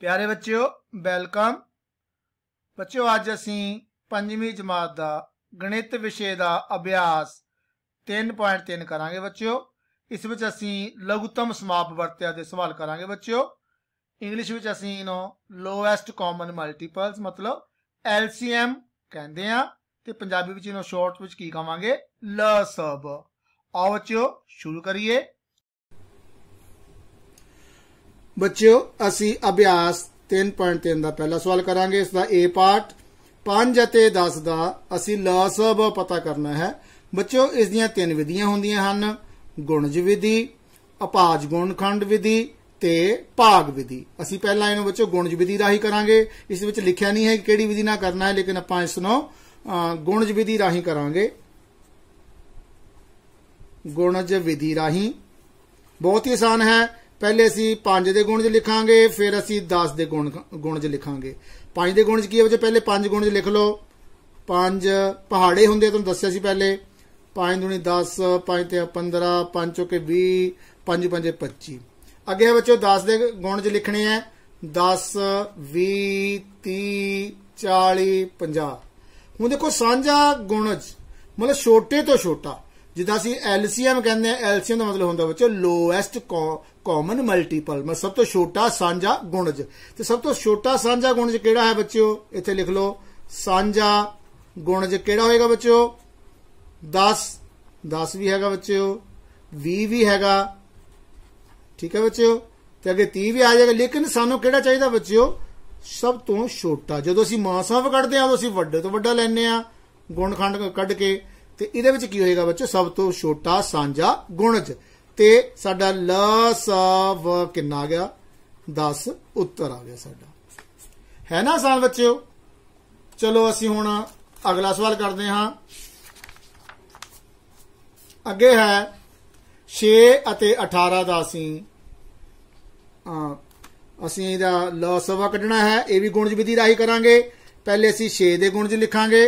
ਪਿਆਰੇ ਬੱਚਿਓ ਵੈਲਕਮ ਬੱਚਿਓ ਅੱਜ ਅਸੀਂ 5ਵੀਂ ਜਮਾਤ ਦਾ ਗਣਿਤ ਵਿਸ਼ੇ ਦਾ ਅਭਿਆਸ 3.3 ਕਰਾਂਗੇ ਬੱਚਿਓ ਇਸ ਵਿੱਚ ਅਸੀਂ ਲਘੂਤਮ ਸਮਾਪ ਵਰਤਿਆ ਦੇ ਸਵਾਲ ਕਰਾਂਗੇ ਬੱਚਿਓ ਇੰਗਲਿਸ਼ ਵਿੱਚ ਅਸੀਂ ਇਹਨੂੰ ਲੋਐਸਟ ਕਾਮਨ ਮਲਟੀਪਲਸ ਮਤਲਬ ਐਲਸੀਐਮ ਕਹਿੰਦੇ ਆ ਤੇ ਪੰਜਾਬੀ ਵਿੱਚ ਇਹਨੂੰ ਸ਼ਾਰਟ ਵਿੱਚ ਕੀ ਕਹਾਂਗੇ ਲਸਬ ਆਓ ਬੱਚਿਓ ਸ਼ੁਰੂ ਕਰੀਏ ਬੱਚਿਓ ਅਸੀਂ ਅਭਿਆਸ 3.3 ਦਾ ਪਹਿਲਾ ਸਵਾਲ ਕਰਾਂਗੇ ਇਸ ਦਾ ਏ ਪਾਰਟ 5 ਅਤੇ 10 ਦਾ ਅਸੀਂ ਲਸਬ ਪਤਾ ਕਰਨਾ ਹੈ ਬੱਚਿਓ ਇਸ ਦੀਆਂ ਤਿੰਨ ਵਿਧੀਆਂ ਹੁੰਦੀਆਂ ਹਨ ਗੁਣਜ ਵਿਧੀ ਅਪਾਜ ਗੁਣਖੰਡ ਵਿਧੀ ਤੇ ਭਾਗ ਵਿਧੀ ਅਸੀਂ ਪਹਿਲਾਂ ਇਹਨੂੰ ਬੱਚਿਓ ਗੁਣਜ ਵਿਧੀ ਰਾਹੀਂ ਕਰਾਂਗੇ ਇਸ ਵਿੱਚ ਲਿਖਿਆ ਨਹੀਂ ਹੈ ਕਿ ਕਿਹੜੀ ਵਿਧੀ ਨਾਲ ਕਰਨਾ ਹੈ ਲੇਕਿਨ ਆਪਾਂ ਇਸ ਨੂੰ ਗੁਣਜ ਵਿਧੀ ਰਾਹੀਂ ਕਰਾਂਗੇ ਗੁਣਜ ਵਿਧੀ ਰਾਹੀਂ ਬਹੁਤ ਹੀ ਆਸਾਨ ਹੈ ਪਹਿਲੇ ਅਸੀਂ 5 ਦੇ ਗੁਣ 'ਚ ਲਿਖਾਂਗੇ ਫਿਰ ਅਸੀਂ 10 ਦੇ ਗੁਣ ਗੁਣ 'ਚ ਲਿਖਾਂਗੇ 5 ਦੇ ਗੁਣ 'ਚ ਕੀ ਹੈ ਬੱਚੇ ਪਹਿਲੇ 5 ਗੁਣ 'ਚ ਲਿਖ ਲਓ 5 ਪਹਾੜੇ ਹੁੰਦੇ ਤੁਹਾਨੂੰ ਦੱਸਿਆ ਸੀ ਪਹਿਲੇ 5 ਦੁਣੀ 10 5 ਤੇ 15 5 ਚੋਕੇ 20 5 ਪੰਜੇ 25 ਅੱਗੇ ਬੱਚੋ 10 ਦੇ ਗੁਣ 'ਚ ਲਿਖਣੇ ਆ 10 20 30 40 50 ਹੁਣ ਦੇਖੋ ਸਾਂਝਾ ਗੁਣਜ ਮਤਲਬ ਛੋਟੇ ਤੋਂ ਛੋਟਾ ਜਿੱਦਾਂ ਅਸੀਂ ਐਲਸੀਐਮ ਕਹਿੰਦੇ ਆ ਐਲਸੀਐਮ ਦਾ ਮਤਲਬ ਹੁੰਦਾ ਬੱਚੋ ਲੋਐਸਟ ਕਾਮਨ ਮਲਟੀਪਲ ਮੈਂ ਸਭ ਤੋਂ ਛੋਟਾ ਸਾਂਝਾ ਗੁਣਜ ਤੇ ਸਭ ਤੋਂ ਛੋਟਾ ਸਾਂਝਾ ਗੁਣਜ ਕਿਹੜਾ ਹੈ ਬੱਚਿਓ ਇੱਥੇ ਲਿਖ ਲਓ ਸਾਂਝਾ ਗੁਣਜ ਕਿਹੜਾ ਹੋਏਗਾ ਬੱਚਿਓ 10 10 ਵੀ ਹੈਗਾ ਬੱਚਿਓ 20 ਵੀ ਹੈਗਾ ਠੀਕ ਹੈ ਬੱਚਿਓ ਤੇ ਅੱਗੇ 30 ਵੀ ਆ ਜਾਏਗਾ ਲੇਕਿਨ ਸਾਨੂੰ ਕਿਹੜਾ ਚਾਹੀਦਾ ਬੱਚਿਓ ਸਭ ਤੋਂ ਛੋਟਾ ਜਦੋਂ ਅਸੀਂ ਮਾਸਾਫ ਕੱਢਦੇ ਆ ਉਹ ਅਸੀਂ ਵੱਡੇ ਤੋਂ ਵੱਡਾ ਲੈਨੇ ਆ ਗੁਣਖੰਡ ਕੱਢ ਕੇ ਤੇ ਇਹਦੇ ਵਿੱਚ ਕੀ ਹੋਏਗਾ ਬੱਚੋ ਸਭ ਤੋਂ ਛੋਟਾ ਸਾਂਝਾ ਗੁਣਜ ਤੇ ਸਾਡਾ ਲ ਸਾ ਵ ਕਿੰਨਾ ਆ ਗਿਆ 10 ਉੱਤਰ ਆ ਗਿਆ ਸਾਡਾ ਹੈ ਨਾ ਸਾਲ ਬੱਚਿਓ ਚਲੋ ਅਸੀਂ ਹੁਣ ਅਗਲਾ ਸਵਾਲ ਕਰਦੇ ਹਾਂ ਅੱਗੇ ਹੈ 6 ਅਤੇ 18 ਦਾ ਅਸੀਂ ਅਸੀਂ ਇਹਦਾ ਲਸਵਾ ਕੱਢਣਾ ਹੈ ਇਹ ਵੀ ਗੁਣਜ ਵਿਧੀ ਰਾਹੀਂ ਕਰਾਂਗੇ ਪਹਿਲੇ ਅਸੀਂ 6 ਦੇ ਗੁਣਜ ਲਿਖਾਂਗੇ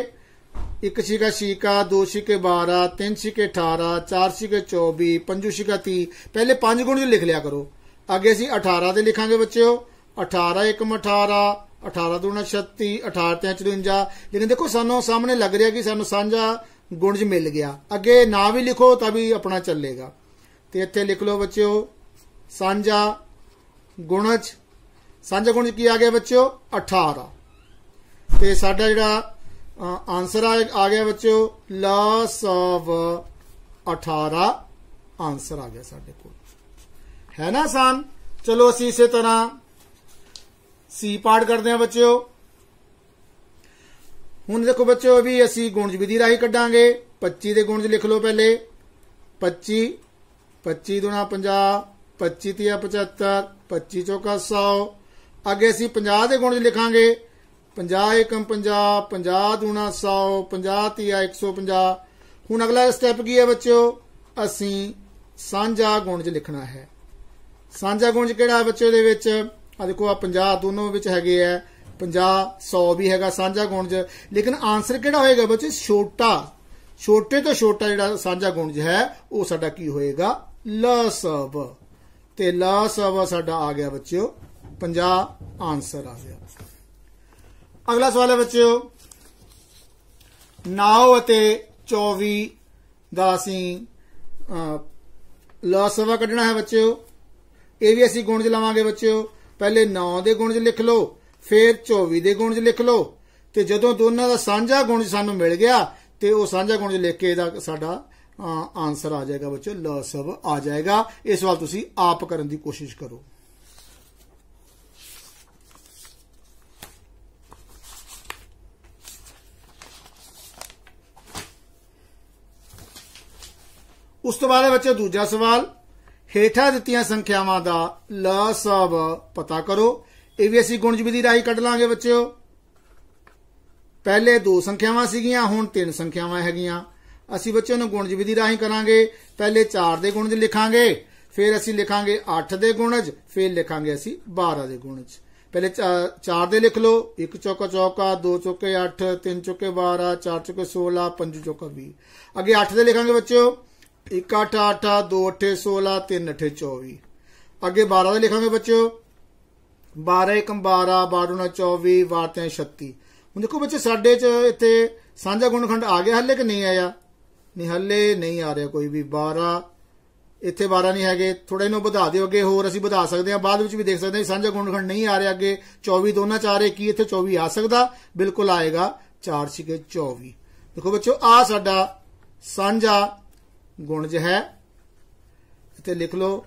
ਇੱਕ ਸੀਗਾ ਸ਼ੀਕਾ ਦੋ ਸੀਕੇ 12 ਤਿੰਨ ਸੀਕੇ 18 ਚਾਰ ਸੀਕੇ 24 ਪੰਜ ਸੀਕਾ 30 ਪਹਿਲੇ ਪੰਜ ਗੁਣ ਜੋ ਲਿਖ ਲਿਆ ਕਰੋ ਅੱਗੇ ਅਸੀਂ 18 ਦੇ ਲਿਖਾਂਗੇ ਬੱਚਿਓ 18 1 18 18 2 36 18 ਤੇ 54 ਲੇਕਿਨ ਦੇਖੋ ਸਾਨੂੰ ਸਾਹਮਣੇ ਲੱਗ ਰਿਹਾ ਕਿ ਸਾਨੂੰ ਸਾਂਝਾ ਗੁਣ ਜ ਮਿਲ ਗਿਆ ਅੱਗੇ ਨਾ ਵੀ ਲਿਖੋ ਤਾਂ ਵੀ ਆਪਣਾ ਚੱਲੇਗਾ ਤੇ ਇੱਥੇ ਲਿਖ ਲਓ ਬੱਚਿਓ ਸਾਂਝਾ ਗੁਣਜ ਸਾਂਝਾ ਗੁਣਜ ਕੀ ਆ ਗਿਆ ਬੱਚਿਓ 18 ਤੇ ਸਾਡਾ ਜਿਹੜਾ ਆਨਸਰ ਆ ਗਿਆ ਬੱਚਿਓ ਲਾ ਸਵ 18 ਆਨਸਰ ਆ ਗਿਆ ਸਾਡੇ ਕੋਲ ਹੈ ਨਾ ਸਾਨ ਚਲੋ ਅਸੀਂ ਇਸੇ ਤਰ੍ਹਾਂ ਸੀ ਪਾਰਟ ਕਰਦੇ ਆ ਬੱਚਿਓ ਹੁਣ ਦੇਖੋ ਬੱਚਿਓ ਵੀ ਅਸੀਂ ਗੁਣਜ ਵਿਧੀ ਰਾਹੀਂ ਕੱਢਾਂਗੇ 25 ਦੇ ਗੁਣਜ ਲਿਖ ਲਓ ਪਹਿਲੇ 25 25 ਦੁਣਾ 50 25 3 75 25 ਚੌਕਾ 100 ਅੱਗੇ ਅਸੀਂ 50 ਦੇ ਗੁਣਜ ਲਿਖਾਂਗੇ 50 ਏਕਮ 50 50 ਦੂਣਾ 100 50 ਤੀਆ 150 ਹੁਣ ਅਗਲਾ ਸਟੈਪ ਕੀ ਹੈ ਬੱਚਿਓ ਅਸੀਂ ਸਾਂਝਾ ਗੁਣਜ ਲਿਖਣਾ ਹੈ ਸਾਂਝਾ ਗੁਣਜ ਕਿਹੜਾ ਹੈ ਬੱਚਿਓ ਦੇ ਵਿੱਚ ਆ ਦੇਖੋ ਆ 50 ਦੋਨੋਂ ਵਿੱਚ ਹੈਗੇ ਆ 50 100 ਵੀ ਹੈਗਾ ਸਾਂਝਾ ਗੁਣਜ ਲੇਕਿਨ ਆਨਸਰ ਕਿਹੜਾ ਹੋਏਗਾ ਬੱਚੇ ਛੋਟਾ ਛੋਟੇ ਤੋਂ ਛੋਟਾ ਜਿਹੜਾ ਸਾਂਝਾ ਗੁਣਜ ਹੈ ਉਹ ਸਾਡਾ ਕੀ ਹੋਏਗਾ ਲਸਬ ਤੇ ਲਸਬ ਸਾਡਾ ਆ ਗਿਆ ਬੱਚਿਓ 50 ਆਨਸਰ ਆ ਗਿਆ ਅਗਲਾ ਸਵਾਲ ਹੈ ਬੱਚਿਓ 9 ਅਤੇ 24 ਦਾ ਅਸੀਂ ਲਾਸਵਾ ਕੱਢਣਾ ਹੈ ਬੱਚਿਓ ਇਹ ਵੀ ਅਸੀਂ ਗੁਣਜ ਲਵਾਂਗੇ ਲਾਵਾਂਗੇ ਬੱਚਿਓ ਪਹਿਲੇ 9 ਦੇ ਗੁਣਜ ਲਿਖ ਲਓ ਫਿਰ 24 ਦੇ ਗੁਣਜ ਲਿਖ ਲਓ ਤੇ ਜਦੋਂ ਦੋਨਾਂ ਦਾ ਸਾਂਝਾ ਗੁਣਜ ਸਾਨੂੰ ਮਿਲ ਗਿਆ ਤੇ ਉਹ ਸਾਂਝਾ ਗੁਣਜ ਲਿਖ ਕੇ ਇਹਦਾ ਸਾਡਾ ਆਨਸਰ ਆ ਜਾਏਗਾ ਬੱਚਿਓ ਲਾਸਵ ਆ ਜਾਏਗਾ ਇਹ ਸਵਾਲ ਤੁਸੀਂ ਆਪ ਕਰਨ ਦੀ ਕੋਸ਼ਿਸ਼ ਕਰੋ ਉਸ ਤੋਂ ਬਾਅਦ ਬੱਚੇ ਦੂਜਾ ਸਵਾਲ ਹੇਠਾਂ ਦਿੱਤੀਆਂ ਸੰਖਿਆਵਾਂ ਦਾ ਲਸਬ ਪਤਾ ਕਰੋ ਇਹ ਵੀ ਅਸੀਂ ਗੁਣਜ ਵਿਧੀ ਰਾਹੀਂ ਕੱਢ ਲਾਂਗੇ ਬੱਚਿਓ ਪਹਿਲੇ ਦੋ ਸੰਖਿਆਵਾਂ ਸੀਗੀਆਂ ਹੁਣ ਤਿੰਨ ਸੰਖਿਆਵਾਂ ਹੈਗੀਆਂ ਅਸੀਂ ਬੱਚਿਓ ਨੂੰ ਗੁਣਜ ਵਿਧੀ ਰਾਹੀਂ ਕਰਾਂਗੇ ਪਹਿਲੇ 4 ਦੇ ਗੁਣਜ ਲਿਖਾਂਗੇ ਫਿਰ ਅਸੀਂ ਲਿਖਾਂਗੇ 8 ਦੇ ਗੁਣਜ ਫਿਰ ਲਿਖਾਂਗੇ ਅਸੀਂ 12 ਦੇ ਗੁਣਜ ਪਹਿਲੇ 4 ਦੇ ਲਿਖ ਲਓ 1 ਚੌਕਾ ਚੌਕਾ 2 ਚੌਕੇ 8 3 ਚੌਕੇ 12 4 ਚੌਕੇ 16 5 ਚੌਕਾ 20 ਅੱਗੇ 8 ਦੇ ਲਿਖਾਂਗੇ ਬੱਚਿਓ 1 8 8 2 8 16 3 8 24 ਅੱਗੇ 12 ਦਾ ਲਿਖਾਂਗੇ ਬੱਚਿਓ 12 1 12 12 9 24 12 36 ਹੁਣ ਦੇਖੋ ਬੱਚੇ ਸਾਡੇ ਚ ਇੱਥੇ ਸਾਂਝਾ ਗੁਣਖੰਡ ਆ ਗਿਆ ਹੱਲੇ ਕਿ ਨਹੀਂ ਆਇਆ ਨਹੀਂ ਹੱਲੇ ਨਹੀਂ ਆ ਰਿਹਾ ਕੋਈ ਵੀ 12 ਇੱਥੇ 12 ਨਹੀਂ ਹੈਗੇ ਥੋੜੇ ਨੂੰ ਵਧਾ ਦਿਓ ਅੱਗੇ ਹੋਰ ਅਸੀਂ ਵਧਾ ਸਕਦੇ ਹਾਂ ਬਾਅਦ ਵਿੱਚ ਵੀ ਦੇਖ ਸਕਦੇ ਹਾਂ ਸਾਂਝਾ ਗੁਣਖੰਡ ਨਹੀਂ ਆ ਰਿਹਾ ਅੱਗੇ 24 ਦੋਨਾਂ ਚਾਰ ਇੱਕ ਇੱਥੇ 24 ਆ ਸਕਦਾ ਬਿਲਕੁਲ ਆਏਗਾ 4 ਛਿਕੇ 24 ਦੇਖੋ ਬੱਚੋ ਆ ਸਾਡਾ ਸਾਂਝਾ ਗੁਣਜ ਹੈ ਇੱਥੇ ਲਿਖ ਲਓ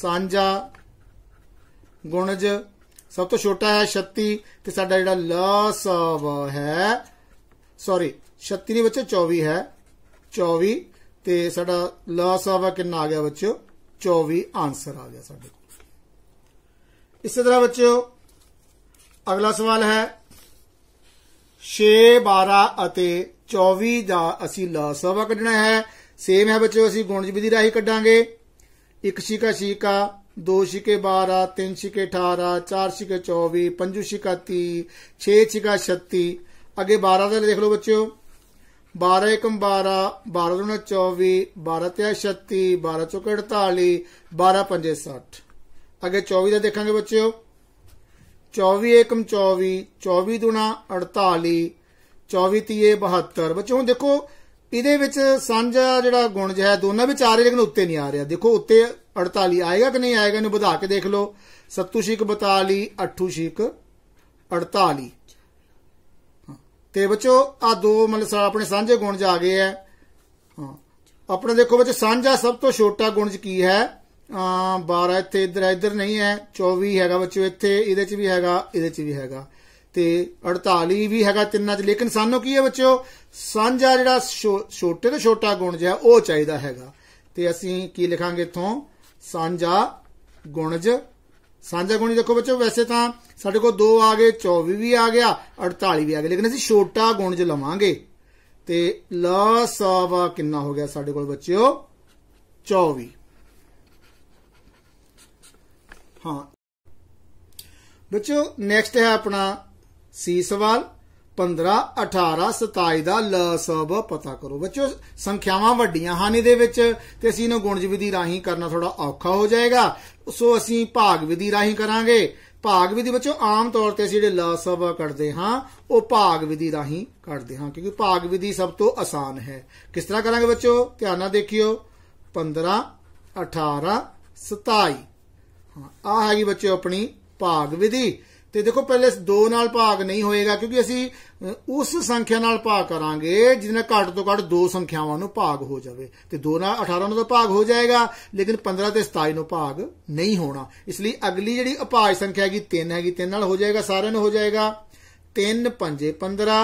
ਸਾਂਝਾ ਗੁਣਜ ਸਭ ਤੋਂ ਛੋਟਾ ਹੈ 36 ਤੇ ਸਾਡਾ ਜਿਹੜਾ ਵ ਹੈ ਸੌਰੀ 36 ਦੇ ਵਿੱਚ 24 ਹੈ 24 ਤੇ ਸਾਡਾ ਵ ਕਿੰਨਾ ਆ ਗਿਆ ਬੱਚਿਓ 24 ਆਨਸਰ ਆ ਗਿਆ ਸਾਡੇ ਕੋਲ ਇਸੇ ਤਰ੍ਹਾਂ ਬੱਚਿਓ ਅਗਲਾ ਸਵਾਲ ਹੈ 6 12 ਅਤੇ 24 ਦਾ ਅਸੀਂ ਵ ਕੱਢਣਾ ਹੈ ਸੇਮ ਹੈ ਬੱਚਿਓ ਅਸੀਂ ਗੁਣਜ ਵਿਧੀ ਰਾਹੀਂ ਕੱਢਾਂਗੇ ਇੱਕ ਸ਼ਿਕਾ ਸ਼ਿਕਾ ਦੋ ਸ਼ਿਕੇ 12 ਤਿੰਨ ਸ਼ਿਕੇ 18 ਚਾਰ ਸ਼ਿਕੇ 24 5 ਸ਼ਿਕਾ 30 6 ਸ਼ਿਕਾ 36 ਅੱਗੇ 12 ਦਾ ਦੇਖ ਲਓ ਬੱਚਿਓ 12 1 12 12 2 24 12 3 36 12 4 48 12 5 60 ਅੱਗੇ 24 ਦਾ ਦੇਖਾਂਗੇ ਬੱਚਿਓ 24 1 24 24 2 48 24 3 72 ਬੱਚਿਓ ਦੇਖੋ ਇਹਦੇ ਵਿੱਚ ਸਾਂਝਾ ਜਿਹੜਾ ਗੁਣ ਹੈ ਦੋਨਾਂ ਵਿੱਚ ਆ ਰਿਹਾ ਲੇਕਿਨ ਉੱਤੇ ਨਹੀਂ ਆ ਰਿਹਾ ਦੇਖੋ ਉੱਤੇ 48 ਆਏਗਾ ਕਿ ਨਹੀਂ ਆਏਗਾ ਇਹਨੂੰ ਵਧਾ ਕੇ ਦੇਖ ਲਓ ਸੱਤੂ ਸ਼ੀਕ 42 ਅੱਠੂ ਸ਼ੀਕ 48 ਤੇ ਬੱਚੋ ਆ ਦੋ ਮਤਲਬ ਆਪਣੇ ਸਾਂਝੇ ਗੁਣ ਜਾ ਗਏ ਆ ਹਾਂ ਆਪਣੇ ਦੇਖੋ ਬੱਚੇ ਸਾਂਝਾ ਸਭ ਤੋਂ ਛੋਟਾ ਗੁਣ ਚ ਕੀ ਹੈ ਆ 12 ਇੱਥੇ ਇਧਰ ਇਧਰ ਨਹੀਂ ਹੈ 24 ਹੈਗਾ ਬੱਚੋ ਇੱਥੇ ਇਹਦੇ ਚ ਵੀ ਹੈਗਾ ਇਹਦੇ ਚ ਵੀ ਹੈਗਾ ਤੇ 48 ਵੀ ਹੈਗਾ ਤਿੰਨਾਂ 'ਚ ਲੇਕਿਨ ਸਾਨੂੰ ਕੀ ਹੈ ਬੱਚਿਓ ਸਾਂਝਾ ਜਿਹੜਾ ਛੋਟੇ ਤੋਂ ਛੋਟਾ ਗੁਣਜ ਹੈ ਉਹ ਚਾਹੀਦਾ ਹੈਗਾ ਤੇ ਅਸੀਂ ਕੀ ਲਿਖਾਂਗੇ ਇਥੋਂ ਸਾਂਝਾ ਗੁਣਜ ਸਾਂਝਾ ਗੁਣਜ ਦੇਖੋ ਬੱਚਿਓ ਵੈਸੇ ਤਾਂ ਸਾਡੇ ਕੋਲ 2 ਆ ਗਏ 24 ਵੀ ਆ ਗਿਆ 48 ਵੀ ਆ ਗਿਆ ਲੇਕਿਨ ਅਸੀਂ ਛੋਟਾ ਗੁਣਜ ਲਵਾਂਗੇ ਤੇ ਲ ਸਵਾ ਕਿੰਨਾ ਹੋ ਗਿਆ ਸਾਡੇ ਕੋਲ ਬੱਚਿਓ 24 ਹਾਂ ਬੱਚਿਓ ਨੈਕਸਟ ਹੈ ਆਪਣਾ ਸੀ ਸਵਾਲ 15 18 27 ਦਾ ਲ ਸਭ ਪਤਾ ਕਰੋ ਬੱਚਿਓ ਸੰਖਿਆਵਾਂ ਵੱਡੀਆਂ ਹਨ ਇਹਦੇ ਵਿੱਚ ਤੇ ਅਸੀਂ ਇਹਨੂੰ ਗੁਣਜ ਵਿਧੀ ਰਾਹੀਂ ਕਰਨਾ ਥੋੜਾ ਔਖਾ ਹੋ ਜਾਏਗਾ ਸੋ ਅਸੀਂ ਭਾਗ ਵਿਧੀ ਰਾਹੀਂ ਕਰਾਂਗੇ ਭਾਗ ਵਿਧੀ ਬੱਚਿਓ ਆਮ ਤੌਰ ਤੇ ਅਸੀਂ ਜਿਹੜੇ ਲ ਸਭ ਕੱਢਦੇ ਹਾਂ ਉਹ ਭਾਗ ਵਿਧੀ ਰਾਹੀਂ ਕੱਢਦੇ ਹਾਂ ਕਿਉਂਕਿ ਭਾਗ ਵਿਧੀ ਸਭ ਤੋਂ ਆਸਾਨ ਹੈ ਕਿਸ ਤਰ੍ਹਾਂ ਕਰਾਂਗੇ ਬੱਚਿਓ ਧਿਆਨ ਨਾਲ ਦੇਖਿਓ 15 18 27 ਹਾਂ ਆ ਹੈਗੀ ਬੱਚਿਓ ਆਪਣੀ ਭਾਗ ਵਿਧੀ ਤੇ ਦੇਖੋ ਪਹਿਲੇ 2 ਨਾਲ ਭਾਗ ਨਹੀਂ ਹੋਏਗਾ ਕਿਉਂਕਿ ਅਸੀਂ ਉਸ ਸੰਖਿਆ ਨਾਲ ਭਾਗ ਕਰਾਂਗੇ ਜਿਹਦੇ ਨਾਲ ਘੱਟ ਤੋਂ ਘੱਟ ਦੋ ਸੰਖਿਆਵਾਂ ਨੂੰ ਭਾਗ ਹੋ ਜਾਵੇ ਤੇ 2 ਨਾਲ 18 ਨੂੰ ਤਾਂ ਭਾਗ ਹੋ ਜਾਏਗਾ ਲੇਕਿਨ 15 ਤੇ 27 ਨੂੰ ਭਾਗ ਨਹੀਂ ਹੋਣਾ ਇਸ ਲਈ ਅਗਲੀ ਜਿਹੜੀ ਅਭਾਜ ਸੰਖਿਆ ਹੈਗੀ 3 ਹੈਗੀ 3 ਨਾਲ ਹੋ ਜਾਏਗਾ ਸਾਰਿਆਂ ਨੂੰ ਹੋ ਜਾਏਗਾ 3 5 15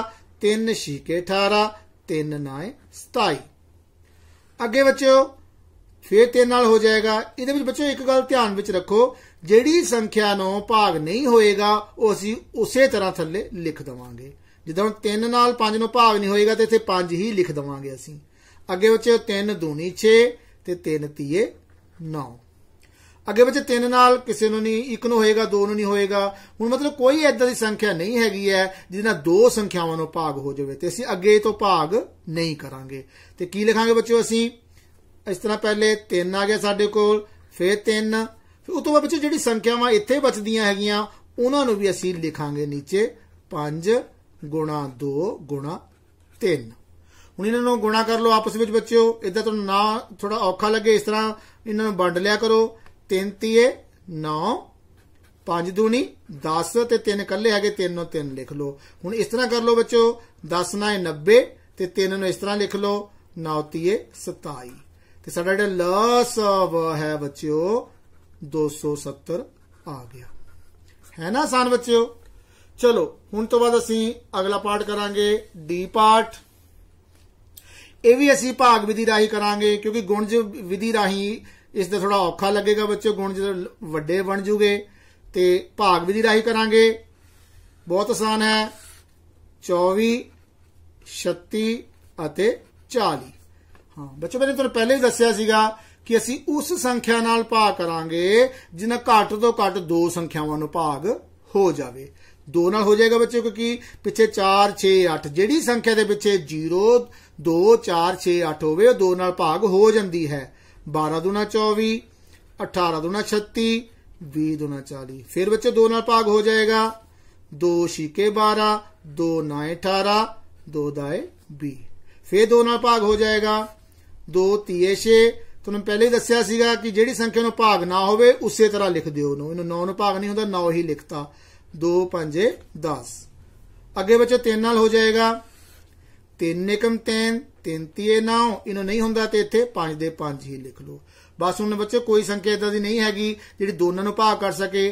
3 6 18 3 9 27 ਅੱਗੇ ਬੱਚਿਓ ਫੇਰ 3 ਨਾਲ ਹੋ ਜਾਏਗਾ ਇਹਦੇ ਵਿੱਚ ਬੱਚਿਓ ਇੱਕ ਗੱਲ ਧਿਆਨ ਵਿੱਚ ਰੱਖੋ ਜਿਹੜੀ ਸੰਖਿਆ ਨੂੰ ਭਾਗ ਨਹੀਂ ਹੋਏਗਾ ਉਹ ਅਸੀਂ ਉਸੇ ਤਰ੍ਹਾਂ ਥੱਲੇ ਲਿਖ ਦਵਾਂਗੇ ਜਦੋਂ 3 ਨਾਲ 5 ਨੂੰ ਭਾਗ ਨਹੀਂ ਹੋਏਗਾ ਤੇ ਇੱਥੇ 5 ਹੀ ਲਿਖ ਦਵਾਂਗੇ ਅਸੀਂ ਅੱਗੇ ਬੱਚੇ 3 ਦੂਣੀ 6 ਤੇ 3 ਤੀਏ 9 ਅੱਗੇ ਬੱਚੇ 3 ਨਾਲ ਕਿਸੇ ਨੂੰ ਨਹੀਂ ਇੱਕ ਨੂੰ ਹੋਏਗਾ ਦੋ ਨੂੰ ਨਹੀਂ ਹੋਏਗਾ ਹੁਣ ਮਤਲਬ ਕੋਈ ਐਦਾਂ ਦੀ ਸੰਖਿਆ ਨਹੀਂ ਹੈਗੀ ਐ ਜਿਹਦੇ ਨਾਲ ਦੋ ਸੰਖਿਆਵਾਂ ਨੂੰ ਭਾਗ ਹੋ ਜਾਵੇ ਤੇ ਅਸੀਂ ਅੱਗੇ ਤੋਂ ਭਾਗ ਨਹੀਂ ਕਰਾਂਗੇ ਤੇ ਕੀ ਲਿਖਾਂਗੇ ਬੱਚਿਓ ਅਸੀਂ ਇਸ ਤਰ੍ਹਾਂ ਪਹਿਲੇ 3 ਆ ਗਿਆ ਸਾਡੇ ਕੋਲ ਫਿਰ 3 ਫਿਰ ਉਸ ਤੋਂ ਬਾਅਦ ਬੱਚੇ ਜਿਹੜੀ ਸੰਖਿਆਵਾਂ ਇੱਥੇ ਬਚਦੀਆਂ ਹੈਗੀਆਂ ਉਹਨਾਂ ਨੂੰ ਵੀ ਅਸੀਂ ਲਿਖਾਂਗੇ ਨੀਚੇ 5 2 3 ਹੁਣ ਇਹਨਾਂ ਨੂੰ ਗੁਣਾ ਕਰ ਲਓ ਆਪਸ ਵਿੱਚ ਬੱਚਿਓ ਇਦਾਂ ਤੁਹਾਨੂੰ ਨਾ ਥੋੜਾ ਔਖਾ ਲੱਗੇ ਇਸ ਤਰ੍ਹਾਂ ਇਹਨਾਂ ਨੂੰ ਵੰਡ ਲਿਆ ਕਰੋ 3 3 9 5 2 10 ਤੇ 3 ਇਕੱਲੇ ਹੈਗੇ 3 ਨੂੰ 3 ਲਿਖ ਲਓ ਹੁਣ ਇਸ ਤਰ੍ਹਾਂ ਕਰ ਲਓ ਬੱਚਿਓ 10 ਨਾਲ 90 ਤੇ 3 ਨੂੰ ਇਸ ਤਰ੍ਹਾਂ ਲਿਖ ਲਓ 9 3 27 ਤੇ ਸਾਡਾ ਜਿਹੜਾ ਆਫ ਹੈ ਬੱਚਿਓ 270 ਆ ਗਿਆ ਹੈ ਨਾ ਆਸਾਨ ਬੱਚਿਓ ਚਲੋ ਹੁਣ ਤੋਂ ਬਾਅਦ ਅਸੀਂ ਅਗਲਾ ਪਾਠ ਕਰਾਂਗੇ ਡੀ ਪਾਠ ਇਹ ਵੀ ਅਸੀਂ ਭਾਗ ਵਿਧੀ ਰਾਹੀਂ ਕਰਾਂਗੇ ਕਿਉਂਕਿ ਗੁਣਜ ਵਿਧੀ ਰਾਹੀਂ ਇਸ ਦਾ ਥੋੜਾ ਔਖਾ ਲੱਗੇਗਾ ਬੱਚਿਓ ਗੁਣਜ ਵੱਡੇ ਬਣ ਜੂਗੇ ਤੇ ਭਾਗ ਵਿਧੀ ਰਾਹੀਂ ਕਰਾਂਗੇ ਬਹੁਤ ਆਸਾਨ ਹੈ 24 36 ਅਤੇ 40 ਹਾਂ ਬੱਚੋ ਮੈਂ ਤੁਹਾਨੂੰ ਪਹਿਲੇ ਹੀ ਦੱਸਿਆ ਸੀਗਾ ਕਿ ਅਸੀਂ ਉਸ ਸੰਖਿਆ ਨਾਲ ਭਾਗ ਕਰਾਂਗੇ ਜਿਨ੍ਹਾਂ ਘੱਟ ਤੋਂ ਘੱਟ ਦੋ ਸੰਖਿਆਵਾਂ ਨੂੰ ਭਾਗ ਹੋ ਜਾਵੇ ਦੋ ਨਾਲ ਹੋ ਜਾਏਗਾ ਬੱਚੇ ਕਿਉਂਕਿ ਪਿੱਛੇ 4 6 8 ਜਿਹੜੀ ਸੰਖਿਆ ਦੇ ਪਿੱਛੇ 0 2 4 6 8 ਹੋਵੇ ਉਹ ਦੋ ਨਾਲ ਭਾਗ ਹੋ ਜਾਂਦੀ ਹੈ 12 ਦੁਣਾ 24 18 ਦੁਣਾ 36 20 ਦੁਣਾ 40 ਫਿਰ ਬੱਚੇ ਦੋ ਨਾਲ ਭਾਗ ਹੋ ਜਾਏਗਾ 2 ਛੀਕੇ 12 2 9 18 2 ਦਾਏ 20 ਫਿਰ ਦੋ ਨਾਲ ਭਾਗ ਹੋ ਜਾਏਗਾ 2 3 6 ਤੁਹਾਨੂੰ ਪਹਿਲੇ ਹੀ ਦੱਸਿਆ ਸੀਗਾ ਕਿ ਜਿਹੜੀ ਸੰਖਿਆ ਨੂੰ ਭਾਗ ਨਾ ਹੋਵੇ ਉਸੇ ਤਰ੍ਹਾਂ ਲਿਖ ਦਿਓ ਉਹਨੂੰ ਇਹਨੂੰ 9 ਨੂੰ ਭਾਗ ਨਹੀਂ ਹੁੰਦਾ 9 ਹੀ ਲਿਖਤਾ 2 5 10 ਅੱਗੇ ਬੱਚੇ 3 ਨਾਲ ਹੋ ਜਾਏਗਾ 3 ਇਕਮ 3 3 ਇਹ 9 ਇਹਨੂੰ ਨਹੀਂ ਹੁੰਦਾ ਤੇ ਇੱਥੇ 5 ਦੇ 5 ਹੀ ਲਿਖ ਲਓ ਬਸ ਹੁਣ ਬੱਚੇ ਕੋਈ ਸੰਖਿਆ ਇਦਾਂ ਦੀ ਨਹੀਂ ਹੈਗੀ ਜਿਹੜੀ ਦੋਨਾਂ ਨੂੰ ਭਾਗ ਕਰ ਸਕੇ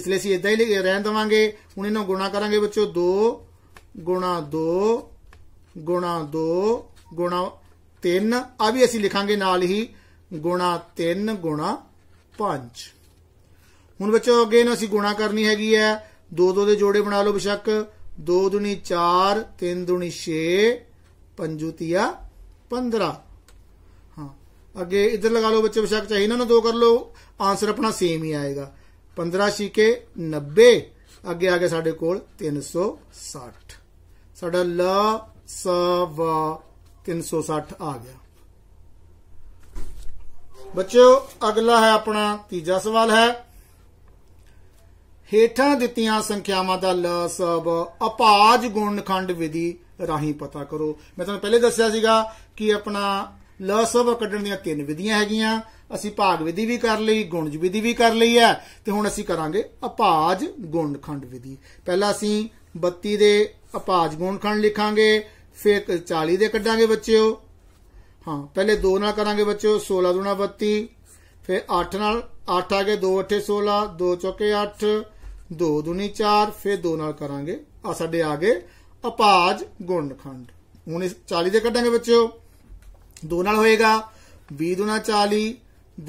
ਇਸ ਲਈ ਅਸੀਂ ਇਦਾਂ ਹੀ ਰਹਿਣ ਦਵਾਂਗੇ ਹੁਣ ਇਹਨੂੰ ਗੁਣਾ ਕਰਾਂਗੇ ਬੱਚੋ 2 ਗੁਣਾ 2 ਗੁਣਾ 2 ਗੁਣਾ 3 ਆ ਵੀ ਅਸੀਂ ਲਿਖਾਂਗੇ ਨਾਲ ਹੀ ਗੁਣਾ 3 ਗੁਣਾ 5 ਹੁਣ ਬੱਚੋ ਅੱਗੇ ਨੂੰ ਅਸੀਂ ਗੁਣਾ ਕਰਨੀ ਹੈਗੀ ਹੈ 2 2 ਦੇ ਜੋੜੇ ਬਣਾ ਲਓ ਬਿਸ਼ੱਕ 2 2 4 3 6 5 3 15 ਹਾਂ ਅੱਗੇ ਇੱਧਰ ਲਗਾ ਲਓ ਬੱਚੇ ਬਿਸ਼ੱਕ ਚਾਹੀ ਨਾ ਦੋ ਕਰ ਲਓ ਆਨਸਰ ਆਪਣਾ ਸੇਮ ਹੀ ਆਏਗਾ 15 ਛੀਕੇ 90 ਅੱਗੇ ਆ ਗਿਆ ਸਾਡੇ ਕੋਲ 360 ਸਾਡਾ ਲ ਸ ਵ 360 ਆ ਗਿਆ ਬੱਚਿਓ ਅਗਲਾ ਹੈ ਆਪਣਾ ਤੀਜਾ ਸਵਾਲ ਹੈ ਹੇਠਾਂ ਦਿੱਤੀਆਂ ਸੰਖਿਆਵਾਂ ਦਾ ਲਸਬ ਅਪਾਜ ਗੁਣਨਖੰਡ ਵਿਧੀ ਰਾਹੀਂ ਪਤਾ ਕਰੋ ਮੈਂ ਤੁਹਾਨੂੰ ਪਹਿਲੇ ਦੱਸਿਆ ਸੀਗਾ ਕਿ ਆਪਣਾ ਲਸਬ ਕੱਢਣ ਦੀਆਂ ਤਿੰਨ ਵਿਧੀਆਂ ਹੈਗੀਆਂ ਅਸੀਂ ਭਾਗ ਵਿਧੀ ਵੀ ਕਰ ਲਈ ਗੁਣਜ ਵਿਧੀ ਵੀ ਕਰ ਲਈ ਹੈ ਤੇ ਹੁਣ ਅਸੀਂ ਕਰਾਂਗੇ ਅਪਾਜ ਗੁਣਨਖੰਡ ਵਿਧੀ ਪਹਿਲਾਂ ਅਸੀਂ 32 ਦੇ ਅਪਾਜ ਗੁਣਨਖੰਡ ਲਿਖਾਂਗੇ ਫਿਰ 40 ਦੇ ਕੱਢਾਂਗੇ ਬੱਚਿਓ ਹਾਂ ਪਹਿਲੇ 2 ਨਾਲ ਕਰਾਂਗੇ ਬੱਚਿਓ 16 2 32 ਫਿਰ 8 ਨਾਲ 8 ਆ ਗਏ 2 8 16 2 ਚੌਕੇ 8 2 2 4 ਫਿਰ 2 ਨਾਲ ਕਰਾਂਗੇ ਆ ਸਾਡੇ ਆ ਗਏ ਅਪਾਜ ਗੁਣਖੰਡ ਹੁਣ ਇਸ 40 ਦੇ ਕੱਢਾਂਗੇ ਬੱਚਿਓ 2 ਨਾਲ ਹੋਏਗਾ 20 2 40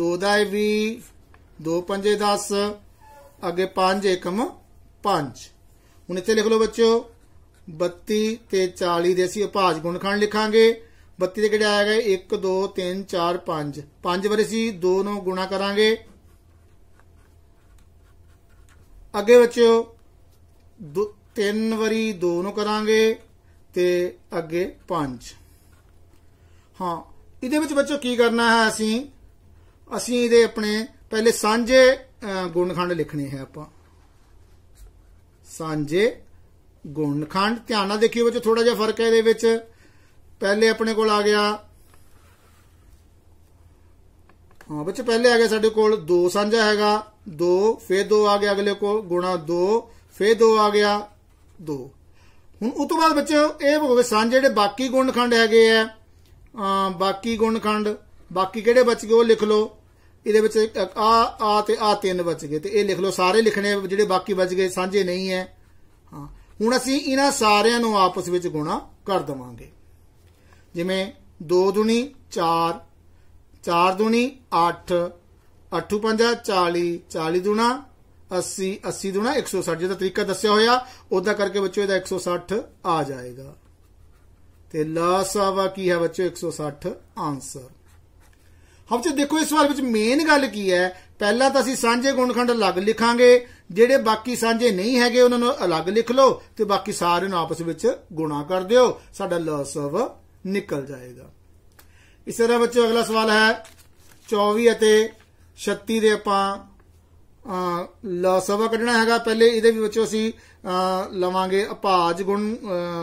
2 ਦਾ 20 2 5 10 ਅੱਗੇ 5 1 5 ਹੁਣ ਇੱਥੇ ਲਿਖ ਲਓ ਬੱਚਿਓ 32 ਤੇ 40 ਦੇ ਅਸੀਂ ਅਪਾਜ ਗੁਣਖੰਡ ਲਿਖਾਂਗੇ 32 ਦੇ ਕਿਹੜੇ ਆਏਗਾ 1 2 3 4 5 5 ਵਾਰ ਅਸੀਂ 2 ਨੂੰ ਗੁਣਾ ਕਰਾਂਗੇ ਅੱਗੇ ਬੱਚਿਓ 3 ਵਾਰੀ 2 ਨੂੰ ਕਰਾਂਗੇ ਤੇ ਅੱਗੇ 5 ਹਾਂ ਇਹਦੇ ਵਿੱਚ ਬੱਚਿਓ ਕੀ ਕਰਨਾ ਹੈ ਅਸੀਂ ਅਸੀਂ ਇਹਦੇ ਆਪਣੇ ਪਹਿਲੇ ਸਾਂਝੇ ਗੁਣਖੰਡ ਲਿਖਣੇ ਹੈ ਆਪਾਂ ਸਾਂਝੇ ਗੁਣਖੰਡ ਧਿਆਨ ਨਾਲ ਦੇਖਿਓ ਬੱਚੋ ਥੋੜਾ ਜਿਹਾ ਫਰਕ ਹੈ ਇਹਦੇ ਵਿੱਚ ਪਹਿਲੇ ਆਪਣੇ ਕੋਲ ਆ ਗਿਆ ਹਾਂ ਬੱਚੇ ਪਹਿਲੇ ਆ ਗਿਆ ਸਾਡੇ ਕੋਲ 2 ਸਾਂਝਾ ਹੈਗਾ 2 ਫੇਰ 2 ਆ ਗਿਆ ਅਗਲੇ ਕੋਲ ਗੁਣਾ 2 ਫੇਰ 2 ਆ ਗਿਆ 2 ਹੁਣ ਉਸ ਤੋਂ ਬਾਅਦ ਬੱਚਿਓ ਇਹ ਹੋਵੇ ਸਾਂਝੇ ਜਿਹੜੇ ਬਾਕੀ ਗੁਣਖੰਡ ਹੈਗੇ ਆ ਬਾਕੀ ਗੁਣਖੰਡ ਬਾਕੀ ਕਿਹੜੇ ਬਚ ਗਏ ਉਹ ਲਿਖ ਲਓ ਇਹਦੇ ਵਿੱਚ ਆ ਆ ਤੇ ਆ ਤਿੰਨ ਬਚ ਗਏ ਤੇ ਇਹ ਲਿਖ ਲਓ ਸਾਰੇ ਲਿਖਣੇ ਜਿਹੜੇ ਬਾਕੀ ਬਚ ਗਏ ਸਾਂਝੇ ਨਹੀਂ ਹੈ ਹਾਂ ਹੁਣ ਅਸੀਂ ਇਹਨਾਂ ਸਾਰਿਆਂ ਨੂੰ ਆਪਸ ਵਿੱਚ ਗੁਣਾ ਕਰ ਦਵਾਂਗੇ ਜਿਵੇਂ 2 ਦੁਣੀ 4 4 ਦੁਣੀ 8 8 5 40 40 ਦੁਣਾ 80 80 ਦੁਣਾ 160 ਜਿਹਦਾ ਤਰੀਕਾ ਦੱਸਿਆ ਹੋਇਆ ਉਹਦਾ ਕਰਕੇ ਬੱਚੋ ਇਹਦਾ 160 ਆ ਜਾਏਗਾ ਤੇ ਲਾਸਾਵਾ ਕੀ ਹੈ ਬੱਚੋ 160 ਆਨਸਰ ਹਮ ਤੇ ਦੇਖੋ ਇਸ ਵਾਰ ਵਿੱਚ ਮੇਨ ਗੱਲ ਕੀ ਹੈ ਪਹਿਲਾਂ ਤਾਂ ਅਸੀਂ ਸਾਂਝੇ ਗੁਣਖੰਡ ਅਲੱਗ ਲਿਖਾਂਗੇ ਜਿਹੜੇ ਬਾਕੀ ਸਾਂਝੇ ਨਹੀਂ ਹੈਗੇ ਉਹਨਾਂ ਨੂੰ ਅਲੱਗ ਲਿਖ ਲਓ ਤੇ ਬਾਕੀ ਸਾਰੇ ਨੂੰ ਆਪਸ ਵਿੱਚ ਗੁਣਾ ਕਰ ਦਿਓ ਸਾਡਾ ਲਸਵ ਨਿਕਲ ਜਾਏਗਾ ਇਸੇ ਤਰ੍ਹਾਂ ਬੱਚੋ ਅਗਲਾ ਸਵਾਲ ਹੈ 24 ਅਤੇ 36 ਦੇ ਆਪਾਂ ਸਵਾ ਕੱਢਣਾ ਹੈਗਾ ਪਹਿਲੇ ਇਹਦੇ ਵੀ ਬੱਚੋ ਅਸੀਂ ਲਵਾਂਗੇ ਅਭਾਜ ਗੁਣ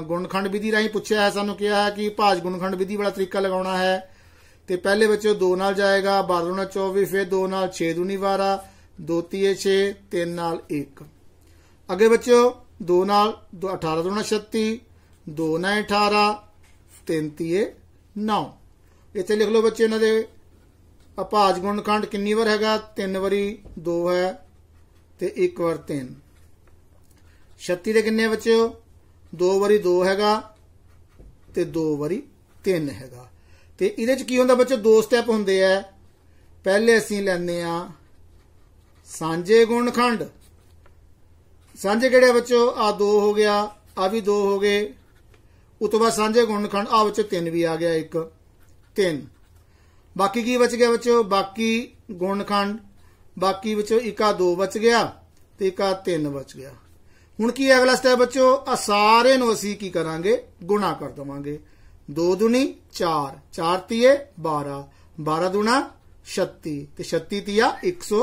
ਗੁਣਖੰਡ ਵਿਧੀ ਰਾਹੀਂ ਪੁੱਛਿਆ ਹੈ ਸਾਨੂੰ ਕਿਹਾ ਹੈ ਕਿ ਭਾਜ ਗੁਣਖੰਡ ਵਿਧੀ ਵਾਲਾ ਤਰੀਕਾ ਲਗਾਉਣਾ ਹੈ ਤੇ ਪਹਿਲੇ ਬੱਚੋ 2 ਨਾਲ ਜਾਏਗਾ 12 ਨਾਲ 24 ਫਿਰ 2 ਨਾਲ 6 ਦੂਣੀ 12 2 3 6 3 ਨਾਲ 1 ਅੱਗੇ ਬੱਚੋ 2 ਨਾਲ 18 2 36 2 ਨਾਲ 18 339 ਇੱਥੇ ਲਿਖ ਲਓ ਬੱਚੇ ਇਹਨਾਂ ਦੇ ਅਪਾਜ ਗੁਣਖੰਡ ਕਿੰਨੀ ਵਾਰ ਹੈਗਾ ਤਿੰਨ ਵਾਰੀ 2 ਹੈ ਤੇ ਇੱਕ ਵਾਰ 3 36 ਦੇ ਕਿੰਨੇ ਬੱਚਿਓ ਦੋ ਵਾਰੀ 2 ਹੈਗਾ ਤੇ ਦੋ ਵਾਰੀ 3 ਹੈਗਾ ਤੇ ਇਹਦੇ ਚ ਕੀ ਹੁੰਦਾ ਬੱਚੇ ਦੋ ਸਟੈਪ ਹੁੰਦੇ ਆ ਪਹਿਲੇ ਅਸੀਂ ਲੈਂਦੇ ਆ ਸਾਂਝੇ ਗੁਣਖੰਡ ਸਾਂਝੇ ਕਿਹੜੇ ਬੱਚੋ ਆ 2 ਹੋ ਗਿਆ ਆ ਵੀ 2 ਹੋ ਗਏ ਉਸ ਤੋਂ ਬਾਅਦ ਸਾਂਝੇ ਗੁਣਖੰਡ ਆ ਵਿੱਚ ਤਿੰਨ ਵੀ ਆ ਗਿਆ ਇੱਕ ਤਿੰਨ ਬਾਕੀ ਕੀ ਬਚ ਗਿਆ ਬੱਚੋ ਬਾਕੀ ਗੁਣਖੰਡ ਬਾਕੀ ਵਿੱਚੋਂ ਇਕਾ ਦੋ ਬਚ ਗਿਆ ਤੇ ਇਕਾ ਤਿੰਨ ਬਚ ਗਿਆ ਹੁਣ ਕੀ ਅਗਲਾ ਸਟੈਪ ਬੱਚੋ ਆ ਸਾਰੇ ਨੂੰ ਅਸੀਂ ਕੀ ਕਰਾਂਗੇ ਗੁਣਾ ਕਰ ਦਵਾਂਗੇ 2 ਦੁਨੀ 4 4 ਤੀਏ 12 12 ਦੁਣਾ 36 ਤੇ 36 ਤੀਆ 100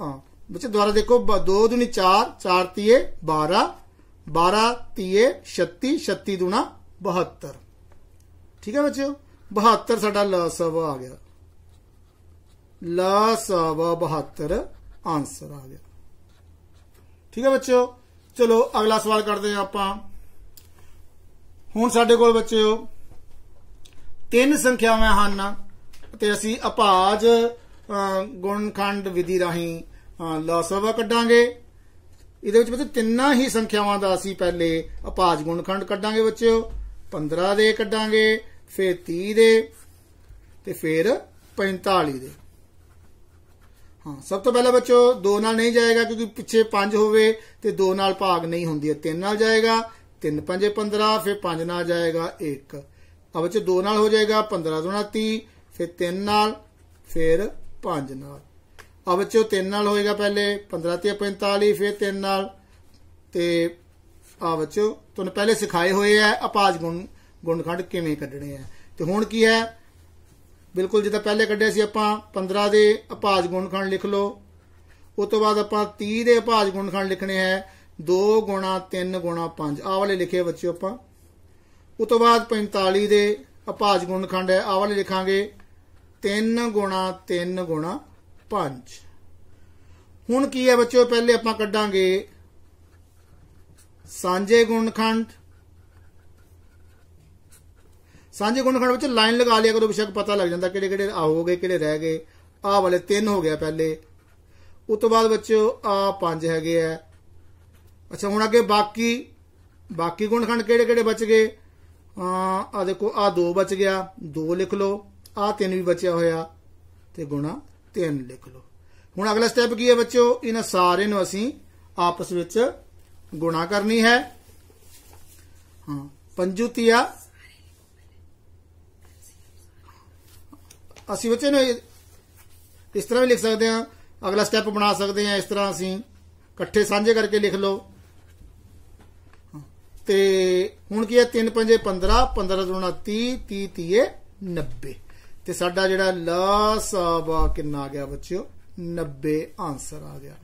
ਹਾਂ ਬੱਚੇ ਦੁਆਰਾ ਦੇਖੋ 2 ਦੁਨੀ 4 4 ਤੀਏ 12 12 3 36 36 ਦੁਣਾ 72 ਠੀਕ ਹੈ ਬੱਚਿਓ 72 ਸਾਡਾ ਲਸਵ ਆ ਗਿਆ ਲਸਵ 72 ਆਨਸਰ ਆ ਗਿਆ ਠੀਕ ਹੈ ਬੱਚਿਓ ਚਲੋ ਅਗਲਾ ਸਵਾਲ ਕਰਦੇ ਆ ਆਪਾਂ ਹੁਣ ਸਾਡੇ ਕੋਲ ਬੱਚਿਓ ਤਿੰਨ ਸੰਖਿਆਵਾਂ ਹਨ ਤੇ ਅਸੀਂ ਅਪਾਜ ਗੁਣਖੰਡ ਵਿਧੀ ਰਾਹੀਂ ਲਸਵ ਕੱਢਾਂਗੇ ਇਹਦੇ ਵਿੱਚ ਬੱਚੇ ਤਿੰਨਾਂ ਹੀ ਸੰਖਿਆਵਾਂ ਦਾ ਅਸੀਂ ਪਹਿਲੇ ਅਪਾਜ ਗੁਣਖੰਡ ਕੱਢਾਂਗੇ ਬੱਚਿਓ 15 ਦੇ ਕੱਢਾਂਗੇ ਫਿਰ 30 ਦੇ ਤੇ ਫਿਰ 45 ਦੇ ਹਾਂ ਸਭ ਤੋਂ ਪਹਿਲਾਂ ਬੱਚੋ 2 ਨਾਲ ਨਹੀਂ ਜਾਏਗਾ ਕਿਉਂਕਿ ਪਿੱਛੇ 5 ਹੋਵੇ ਤੇ 2 ਨਾਲ ਭਾਗ ਨਹੀਂ ਹੁੰਦੀ ਹੈ 3 ਨਾਲ ਜਾਏਗਾ 3 5 15 ਫਿਰ 5 ਨਾਲ ਜਾਏਗਾ 1 ਆ ਬੱਚੋ 2 ਨਾਲ ਹੋ ਜਾਏਗਾ 15 2 30 ਫਿਰ 3 ਨਾਲ ਫਿਰ 5 ਨਾਲ ਅਬ ਚੋ 3 ਨਾਲ ਹੋਏਗਾ ਪਹਿਲੇ 15 ਤੇ 45 ਫਿਰ 3 ਨਾਲ ਤੇ ਆ ਚੋ ਤੁਹਾਨੂੰ ਪਹਿਲੇ ਸਿਖਾਏ ਹੋਏ ਆ ਅਪਾਜ ਗੁਣ ਗੁਣਖੰਡ ਕਿਵੇਂ ਕੱਢਣੇ ਆ ਤੇ ਹੁਣ ਕੀ ਹੈ ਬਿਲਕੁਲ ਜਿੱਦਾਂ ਪਹਿਲੇ ਕੱਢਿਆ ਸੀ ਆਪਾਂ 15 ਦੇ ਅਪਾਜ ਗੁਣਖੰਡ ਲਿਖ ਲਓ ਉਸ ਤੋਂ ਬਾਅਦ ਆਪਾਂ 30 ਦੇ ਅਪਾਜ ਗੁਣਖੰਡ ਲਿਖਣੇ ਹੈ 2 3 5 ਆਹ ਵਾਲੇ ਲਿਖੇ ਬੱਚਿਓ ਆਪਾਂ ਉਸ ਤੋਂ ਬਾਅਦ 45 ਦੇ ਅਪਾਜ ਗੁਣਖੰਡ ਹੈ ਆਹ ਵਾਲੇ ਲਿਖਾਂਗੇ 3 3 5 ਹੁਣ ਕੀ ਹੈ ਬੱਚਿਓ ਪਹਿਲੇ ਆਪਾਂ ਕੱਢਾਂਗੇ ਸਾਂਝੇ ਗੁਣਖੰਡ ਸਾਂਝੇ ਗੁਣਖੰਡ ਵਿੱਚ ਲਾਈਨ ਲਗਾ ਲਿਆ ਕਰੋ ਬਿਸ਼ੱਕ ਪਤਾ ਲੱਗ ਜਾਂਦਾ ਕਿਹੜੇ ਕਿਹੜੇ ਆ ਹੋ ਗਏ ਕਿਹੜੇ ਰਹਿ ਗਏ ਆ ਵਾਲੇ ਤਿੰਨ ਹੋ ਗਿਆ ਪਹਿਲੇ ਉਸ ਤੋਂ ਬਾਅਦ ਬੱਚਿਓ ਆ ਪੰਜ ਹੈਗੇ ਆ ਅੱਛਾ ਹੁਣ ਅੱਗੇ ਬਾਕੀ ਬਾਕੀ ਗੁਣਖੰਡ ਕਿਹੜੇ ਕਿਹੜੇ ਬਚ ਗਏ ਆ ਦੇਖੋ ਆ ਦੋ ਬਚ ਗਿਆ ਦੋ ਲਿਖ ਲਓ ਆ ਤਿੰਨ ਵੀ ਬਚਿਆ ਹੋਇਆ ਤੇ ਗੁਣਾ ਤਿੰਨ ਲਿਖ ਲਓ ਹੁਣ ਅਗਲਾ ਸਟੈਪ ਕੀ ਹੈ ਬੱਚਿਓ ਇਹਨਾਂ ਸਾਰੇ ਨੂੰ ਅਸੀਂ ਆਪਸ ਵਿੱਚ ਗੁਣਾ ਕਰਨੀ ਹੈ ਹਾਂ ਪੰਜੂ ਤੀਆ ਅਸੀਂ ਬੱਚੇ ਨੂੰ ਇਸ ਤਰ੍ਹਾਂ ਵੀ ਲਿਖ ਸਕਦੇ ਹਾਂ ਅਗਲਾ ਸਟੈਪ ਬਣਾ ਸਕਦੇ ਹਾਂ ਇਸ ਤਰ੍ਹਾਂ ਅਸੀਂ ਇਕੱਠੇ ਸਾਂਝੇ ਕਰਕੇ ਲਿਖ ਲਓ ਤੇ ਹੁਣ ਕੀ ਹੈ 3 5 15 15 2 30 30 30 90 ਤੇ ਸਾਡਾ ਜਿਹੜਾ ਲਾ ਸਾਬ ਕਿੰਨਾ ਆ ਗਿਆ ਬੱਚਿਓ 90 ਆਨਸਰ ਆ ਗਿਆ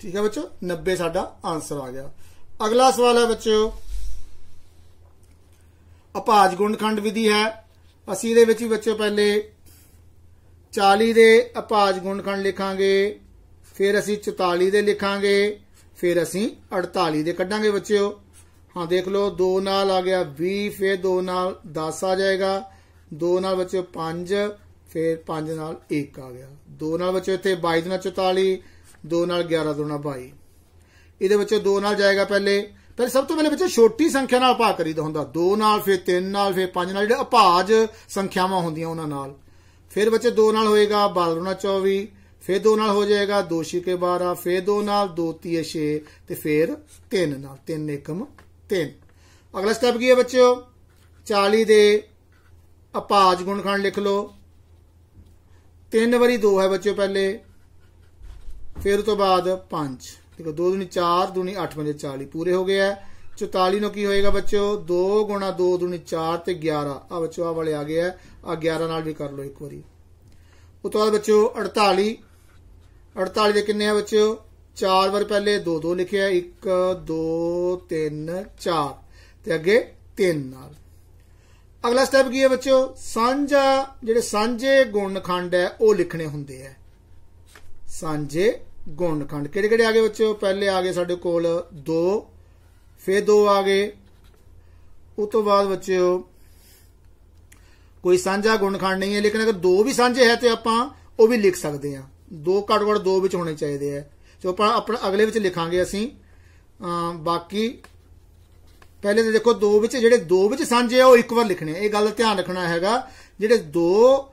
ਠੀਕ ਹੈ ਬੱਚੋ 90 ਸਾਡਾ ਆਨਸਰ ਆ ਗਿਆ ਅਗਲਾ ਸਵਾਲ ਹੈ ਬੱਚਿਓ ਅਪਾਜ ਗੁਣਖੰਡ ਵਿਧੀ ਹੈ ਅਸੀਂ ਇਹਦੇ ਵਿੱਚ ਵੀ ਬੱਚਿਓ ਪਹਿਲੇ 40 ਦੇ ਅਪਾਜ ਗੁਣਖੰਡ ਲਿਖਾਂਗੇ ਫਿਰ ਅਸੀਂ 44 ਦੇ ਲਿਖਾਂਗੇ ਫਿਰ ਅਸੀਂ 48 ਦੇ ਕੱਢਾਂਗੇ ਬੱਚਿਓ ਹਾਂ ਦੇਖ ਲਓ 2 ਨਾਲ ਆ ਗਿਆ 20 ਫਿਰ 2 ਨਾਲ 10 ਆ ਜਾਏਗਾ 2 ਨਾਲ ਬੱਚਿਓ 5 ਫਿਰ 5 ਨਾਲ 1 ਆ ਗਿਆ 2 ਨਾਲ ਬੱਚਿਓ ਇੱਥੇ 22 ਨਾਲ 44 2 ਨਾਲ 11 ਨਾਲ 22 ਇਹਦੇ ਬੱਚਿਓ 2 ਨਾਲ ਜਾਏਗਾ ਪਹਿਲੇ ਪਰ ਸਭ ਤੋਂ ਪਹਿਲੇ ਬੱਚੇ ਛੋਟੀ ਸੰਖਿਆ ਨਾਲ ਭਾਗ ਕਰੀਦਾ ਹੁੰਦਾ 2 ਨਾਲ ਫਿਰ 3 ਨਾਲ ਫਿਰ 5 ਨਾਲ ਜਿਹੜੇ ਅਭਾਜ ਸੰਖਿਆਵਾਂ ਹੁੰਦੀਆਂ ਉਹਨਾਂ ਨਾਲ ਫਿਰ ਬੱਚੇ 2 ਨਾਲ ਹੋਏਗਾ 12 ਨਾਲ 24 ਫਿਰ ਦੋ ਨਾਲ ਹੋ ਜਾਏਗਾ 2 6 12 ਫਿਰ ਦੋ ਨਾਲ 2 3 6 ਤੇ ਫਿਰ 3 ਨਾਲ 3 1 3 ਅਗਲਾ ਸਟੈਪ ਕੀ ਹੈ ਬੱਚਿਓ 40 ਦੇ ਅਪਾਜ ਗੁਣਖੰਡ ਲਿਖ ਲਓ ਤਿੰਨ ਵਾਰੀ 2 ਹੈ ਬੱਚਿਓ ਪਹਿਲੇ ਫਿਰ ਤੋਂ ਬਾਅਦ 5 ਦੇਖੋ 2 2 4 2 8 5 40 ਪੂਰੇ ਹੋ ਗਿਆ 44 ਨੂੰ ਕੀ ਹੋਏਗਾ ਬੱਚਿਓ 2 2 2 4 ਤੇ 11 ਆ ਬੱਚਿਓ ਆ ਵਾਲੇ ਆ ਗਿਆ ਆ 11 ਨਾਲ ਵੀ ਕਰ ਲਓ ਇੱਕ ਵਾਰੀ ਉਸ ਬਾਅਦ ਬੱਚਿਓ 48 48 ਦੇ ਕਿੰਨੇ ਆ ਬੱਚਿਓ 4 ਵਾਰ ਪਹਿਲੇ 2 2 ਲਿਖਿਆ 1 2 3 4 ਤੇ ਅੱਗੇ 3 ਨਾਲ ਅਗਲਾ ਸਟੈਪ ਕੀ ਹੈ ਬੱਚਿਓ ਸਾਂਝਾ ਜਿਹੜੇ ਸਾਂਝੇ ਗੁਣਖੰਡ ਹੈ ਉਹ ਲਿਖਣੇ ਹੁੰਦੇ ਆ ਸਾਂਝੇ ਗੁਣਖੰਡ ਕਿਹੜੇ ਕਿਹੜੇ ਆ ਗਏ ਬੱਚਿਓ ਪਹਿਲੇ ਆ ਗਏ ਸਾਡੇ ਕੋਲ 2 ਫਿਰ 2 ਆ ਗਏ ਉਸ ਤੋਂ ਬਾਅਦ ਬੱਚਿਓ ਕੋਈ ਸਾਂਝਾ ਗੁਣਖੰਡ ਨਹੀਂ ਹੈ ਲੇਕਿਨ ਅਗਰ 2 ਵੀ ਸਾਂਝੇ ਹੈ ਤੇ ਆਪਾਂ ਉਹ ਵੀ ਲਿਖ ਸਕਦੇ ਆ ਦੋ ਘੱਟੋ ਦੋ ਵਿੱਚ ਹੋਣੇ ਚਾਹੀਦੇ ਆ ਸੋ ਆਪਾਂ ਆਪਣਾ ਅਗਲੇ ਵਿੱਚ ਲਿਖਾਂਗੇ ਅਸੀਂ ਬਾਕੀ ਪਹਿਲੇ ਤੇ ਦੇਖੋ ਦੋ ਵਿੱਚ ਜਿਹੜੇ ਦੋ ਵਿੱਚ ਸਾਂਝੇ ਆ ਉਹ ਇੱਕ ਵਾਰ ਲਿਖਣੇ ਇਹ ਗੱਲ ਧਿਆਨ ਰੱਖਣਾ ਹੈਗਾ ਜਿਹੜੇ ਦੋ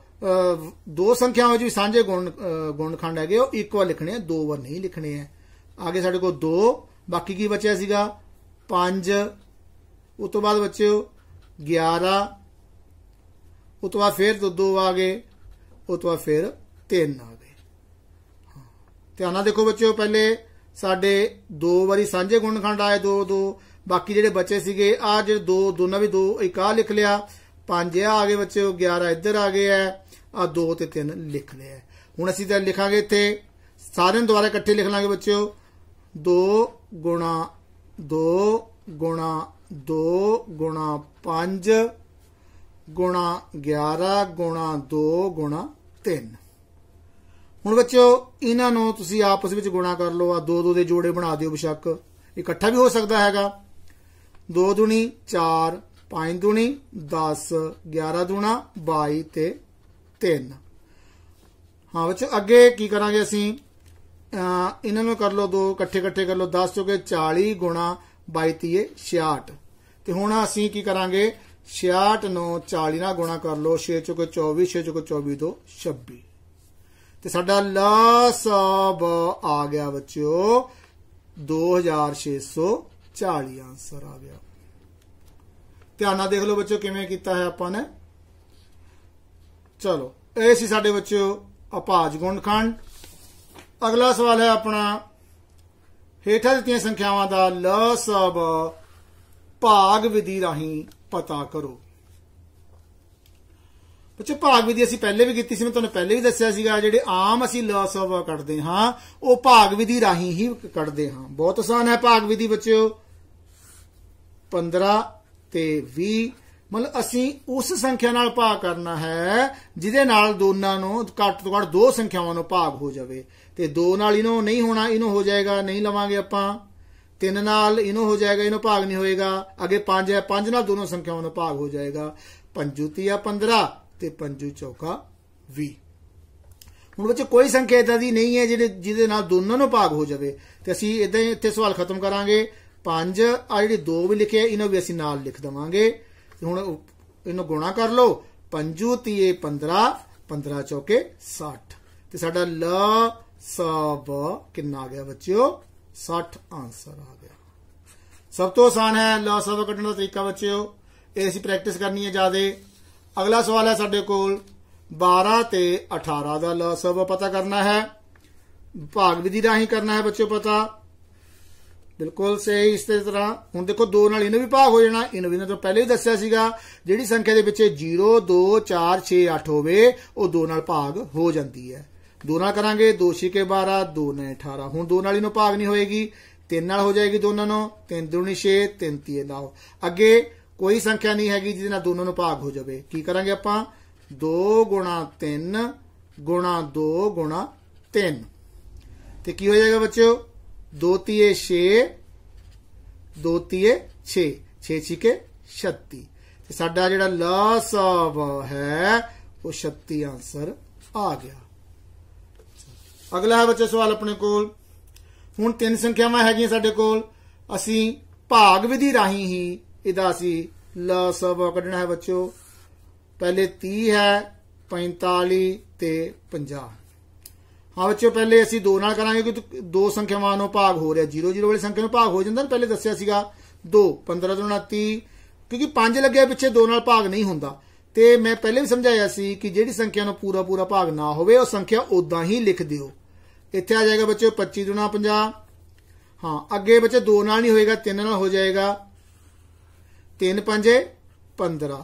ਦੋ ਸੰਖਿਆਵਾਂ ਵਿੱਚ ਸਾਂਝੇ ਗੁਣ ਗੁਣਖੰਡ ਹੈਗੇ ਉਹ ਇੱਕ ਵਾਰ ਲਿਖਣੇ ਆ ਦੋ ਵਾਰ ਨਹੀਂ ਲਿਖਣੇ ਆ ਆਗੇ ਸਾਡੇ ਕੋਲ ਦੋ ਬਾਕੀ ਕੀ ਬਚਿਆ ਸੀਗਾ 5 ਉਸ ਤੋਂ ਬਾਅਦ ਬਚਿਓ 11 ਉਸ ਤੋਂ ਬਾਅਦ ਫਿਰ ਦੋ ਦੋ ਆ ਗਏ ਉਸ ਤੋਂ ਬਾਅਦ ਫਿਰ 3 ਆ ਧਿਆਨ ਨਾਲ ਦੇਖੋ ਬੱਚਿਓ ਪਹਿਲੇ ਸਾਡੇ ਦੋ ਵਾਰੀ ਸਾਂਝੇ ਗੁਣਖੰਡ ਆਏ ਦੋ ਦੋ ਬਾਕੀ ਜਿਹੜੇ ਬੱਚੇ ਸੀਗੇ ਆ ਜਿਹੜੇ ਦੋ ਦੋਨਾਂ ਵੀ ਦੋ ਇੱਕ ਆ ਲਿਖ ਲਿਆ ਪੰਜ ਆ ਆ ਗਏ ਬੱਚਿਓ 11 ਇੱਧਰ ਆ ਗਏ ਐ ਆ ਦੋ ਤੇ ਤਿੰਨ ਲਿਖ ਲਿਆ ਹੁਣ ਅਸੀਂ ਤਾਂ ਲਿਖਾਂਗੇ ਇੱਥੇ ਸਾਰਿਆਂ ਦੁਆਰਾ ਇਕੱਠੇ ਲਿਖ ਲਾਂਗੇ ਬੱਚਿਓ 2 ਗੁਣਾ 2 ਗੁਣਾ 2 ਗੁਣਾ 5 ਗੁਣਾ 11 ਗੁਣਾ 2 ਗੁਣਾ 3 ਹੁਣ ਬੱਚਿਓ ਇਹਨਾਂ ਨੂੰ ਤੁਸੀਂ ਆਪਸ ਵਿੱਚ ਗੁਣਾ ਕਰ ਲਓ ਆ ਦੋ ਦੋ ਦੇ ਜੋੜੇ ਬਣਾ ਦਿਓ ਬਿਸ਼ੱਕ ਇਕੱਠਾ ਵੀ ਹੋ ਸਕਦਾ ਹੈਗਾ 2 ਦੁਣੀ 4 5 ਦੁਣੀ 10 11 ਦੁਣਾ 22 ਤੇ 3 ਹਾਂ ਬੱਚੋ ਅੱਗੇ ਕੀ ਕਰਾਂਗੇ ਅਸੀਂ ਇਹਨਾਂ ਨੂੰ ਕਰ ਲਓ ਦੋ ਇਕੱਠੇ ਇਕੱਠੇ ਕਰ ਲਓ 10 ਚੋਕੇ 40 ਗੁਣਾ 22 ਤੀਏ 66 ਤੇ ਹੁਣ ਅਸੀਂ ਕੀ ਕਰਾਂਗੇ 66 ਨੂੰ 40 ਨਾਲ ਗੁਣਾ ਕਰ ਲਓ 6 ਚੋਕੇ 24 6 ਚੋਕੇ 24 ਦੋ 26 ਤੇ ਸਾਡਾ ਲਾ ਆ ਗਿਆ ਬੱਚਿਓ 2640 ਆਨਸਰ ਆ ਗਿਆ ਧਿਆਨ ਨਾਲ ਦੇਖ ਲਓ ਬੱਚਿਓ ਕਿਵੇਂ ਕੀਤਾ ਹੈ ਆਪਾਂ ਨੇ ਚਲੋ ਇਹ ਸੀ ਸਾਡੇ ਬੱਚਿਓ ਅਪਾਜ ਗੁਣਖੰਡ ਅਗਲਾ ਸਵਾਲ ਹੈ ਆਪਣਾ ਹੇਠਾਂ ਦਿੱਤੀਆਂ ਸੰਖਿਆਵਾਂ ਦਾ ਲਸਬ ਭਾਗ ਵਿਧੀ ਰਾਹੀਂ ਪਤਾ ਕਰੋ ਬੱਚੋ ਭਾਗ ਵਿਧੀ ਅਸੀਂ ਪਹਿਲੇ ਵੀ ਕੀਤੀ ਸੀ ਮੈਂ ਤੁਹਾਨੂੰ ਪਹਿਲੇ ਵੀ ਦੱਸਿਆ ਸੀਗਾ ਜਿਹੜੇ ਆਮ ਅਸੀਂ ਲਾਸ ਆਫ ਕੱਢਦੇ ਹਾਂ ਉਹ ਭਾਗ ਵਿਧੀ ਰਾਹੀਂ ਹੀ ਕੱਢਦੇ ਹਾਂ ਬਹੁਤ ਆਸਾਨ ਹੈ ਭਾਗ ਵਿਧੀ ਬੱਚਿਓ 15 ਤੇ 20 ਮਤਲਬ ਅਸੀਂ ਉਸ ਸੰਖਿਆ ਨਾਲ ਭਾਗ ਕਰਨਾ ਹੈ ਜਿਹਦੇ ਨਾਲ ਦੋਨਾਂ ਨੂੰ ਘੱਟ ਤੋਂ ਘੱਟ ਦੋ ਸੰਖਿਆਵਾਂ ਨੂੰ ਭਾਗ ਹੋ ਜਾਵੇ ਤੇ ਦੋ ਨਾਲ ਇਹਨੂੰ ਨਹੀਂ ਹੋਣਾ ਇਹਨੂੰ ਹੋ ਜਾਏਗਾ ਨਹੀਂ ਲਵਾਂਗੇ ਆਪਾਂ ਤਿੰਨ ਨਾਲ ਇਹਨੂੰ ਹੋ ਜਾਏਗਾ ਇਹਨੂੰ ਭਾਗ ਨਹੀਂ ਹੋਏਗਾ ਅੱਗੇ ਪੰਜ ਹੈ ਪੰਜ ਨਾਲ ਦੋਨੋਂ ਸੰਖਿਆਵਾਂ ਨੂੰ ਭਾਗ ਹੋ ਜਾਏਗਾ 5 ਜੁਤੀਆ 15 ਤੇ 5 ਚੌਕਾ 20 ਹੁਣ ਬੱਚੇ ਕੋਈ ਸੰਕੇਤ ਅਦੀ ਨਹੀਂ ਹੈ ਜਿਹੜੇ ਜਿਹਦੇ ਨਾਲ ਦੋਨਾਂ ਨੂੰ ਭਾਗ ਹੋ ਜਾਵੇ ਤੇ ਅਸੀਂ ਇਦਾਂ ਇੱਥੇ ਸਵਾਲ ਖਤਮ ਕਰਾਂਗੇ 5 ਆ ਜਿਹੜੇ 2 ਵੀ ਲਿਖਿਆ ਇਹਨਾਂ ਵੀ ਅਸੀਂ ਨਾਲ ਲਿਖ ਦਵਾਂਗੇ ਹੁਣ ਇਹਨੂੰ ਗੁਣਾ ਕਰ ਲਓ 5 3 15 15 ਚੌਕੇ 60 ਤੇ ਸਾਡਾ ਲ ਸ ਬ ਕਿੰਨਾ ਆ ਗਿਆ ਬੱਚਿਓ 60 ਆਨਸਰ ਆ ਗਿਆ ਸਭ ਤੋਂ ਆਸਾਨ ਹੈ ਲ ਸ ਬ ਕੱਢਣ ਦਾ ਤਰੀਕਾ ਬੱਚਿਓ ਇਹ ਅਸੀਂ ਪ੍ਰੈਕਟਿਸ ਕਰਨੀ ਹੈ ਜਿਆਦਾ ਅਗਲਾ ਸਵਾਲ ਹੈ ਸਾਡੇ ਕੋਲ 12 ਤੇ 18 ਦਾ ਲਸਬ ਪਤਾ ਕਰਨਾ ਹੈ ਭਾਗ ਵਿਧੀ ਰਾਹੀਂ ਕਰਨਾ ਹੈ ਬੱਚਿਓ ਪਤਾ ਬਿਲਕੁਲ ਸਹੀ ਇਸ ਤਰ੍ਹਾਂ ਹੁਣ ਦੇਖੋ 2 ਨਾਲ ਇਹਨੂੰ ਵੀ ਭਾਗ ਹੋ ਜਾਣਾ ਇਹਨੂੰ ਵੀ ਨਾ ਤਾਂ ਪਹਿਲੇ ਹੀ ਦੱਸਿਆ ਸੀਗਾ ਜਿਹੜੀ ਸੰਖਿਆ ਦੇ ਵਿੱਚ 0 2 4 6 8 ਹੋਵੇ ਉਹ 2 ਨਾਲ ਭਾਗ ਹੋ ਜਾਂਦੀ ਹੈ 2 ਨਾਲ ਕਰਾਂਗੇ 2 6 ਕੇ 12 2 9 18 ਹੁਣ 2 ਨਾਲ ਇਹਨੂੰ ਭਾਗ ਨਹੀਂ ਹੋਏਗੀ 3 ਨਾਲ ਹੋ ਜਾਏਗੀ ਦੋਨਾਂ ਨੂੰ 3 2 6 3 3 9 ਅੱਗੇ ਕੋਈ ਸੰਖਿਆ ਨਹੀਂ ਹੈਗੀ ਜਿਹਦੇ ਨਾਲ ਦੋਨੋਂ ਨੂੰ ਭਾਗ ਹੋ ਜਾਵੇ ਕੀ ਕਰਾਂਗੇ ਆਪਾਂ 2 3 2 3 ਤੇ ਕੀ ਹੋ ਜਾਏਗਾ ਬੱਚਿਓ 2 3 6 2 3 6 6 6 36 ਤੇ ਸਾਡਾ ਜਿਹੜਾ ਲਸਾਬ ਹੈ ਉਹ 36 ਆਨਸਰ ਆ ਗਿਆ ਅਗਲਾ ਹੈ ਬੱਚੇ ਸਵਾਲ ਆਪਣੇ ਕੋਲ ਹੁਣ ਤਿੰਨ ਸੰਖਿਆਵਾਂ ਹੈਗੀਆਂ ਸਾਡੇ ਕੋਲ ਅਸੀਂ ਭਾਗ ਵਿਧੀ ਰਾਹੀਂ ਹੀ ਇਹਦਾ ਅਸੀਂ ਲਾ ਸਭਾ ਕੱਢਣਾ ਹੈ ਬੱਚੋ ਪਹਿਲੇ 30 ਹੈ 45 ਤੇ 50 ਹਾਂ ਬੱਚੋ ਪਹਿਲੇ ਅਸੀਂ ਦੋ ਨਾਲ ਕਰਾਂਗੇ ਕਿਉਂਕਿ ਦੋ ਸੰਖਿਆਵਾਂ ਨੂੰ ਭਾਗ ਹੋ ਰਿਹਾ 0 0 ਵਾਲੀ ਸੰਖਿਆ ਨੂੰ ਭਾਗ ਹੋ ਜਾਂਦਾ ਪਹਿਲੇ ਦੱਸਿਆ ਸੀਗਾ 2 15 ਤੋਂ 29 ਕਿਉਂਕਿ 5 ਲੱਗਿਆ ਪਿੱਛੇ ਦੋ ਨਾਲ ਭਾਗ ਨਹੀਂ ਹੁੰਦਾ ਤੇ ਮੈਂ ਪਹਿਲੇ ਵੀ ਸਮਝਾਇਆ ਸੀ ਕਿ ਜਿਹੜੀ ਸੰਖਿਆ ਨੂੰ ਪੂਰਾ ਪੂਰਾ ਭਾਗ ਨਾ ਹੋਵੇ ਉਹ ਸੰਖਿਆ ਉਦਾਂ ਹੀ ਲਿਖ ਦਿਓ ਇੱਥੇ ਆ ਜਾਏਗਾ ਬੱਚੇ 25 ਗੁਣਾ 50 ਹਾਂ ਅੱਗੇ ਬੱਚੇ 2 ਨਾਲ ਨਹੀਂ ਹੋਏਗਾ 3 ਨਾਲ ਹੋ ਜਾਏਗਾ ਤਿੰਨ ਪੰਜੇ 15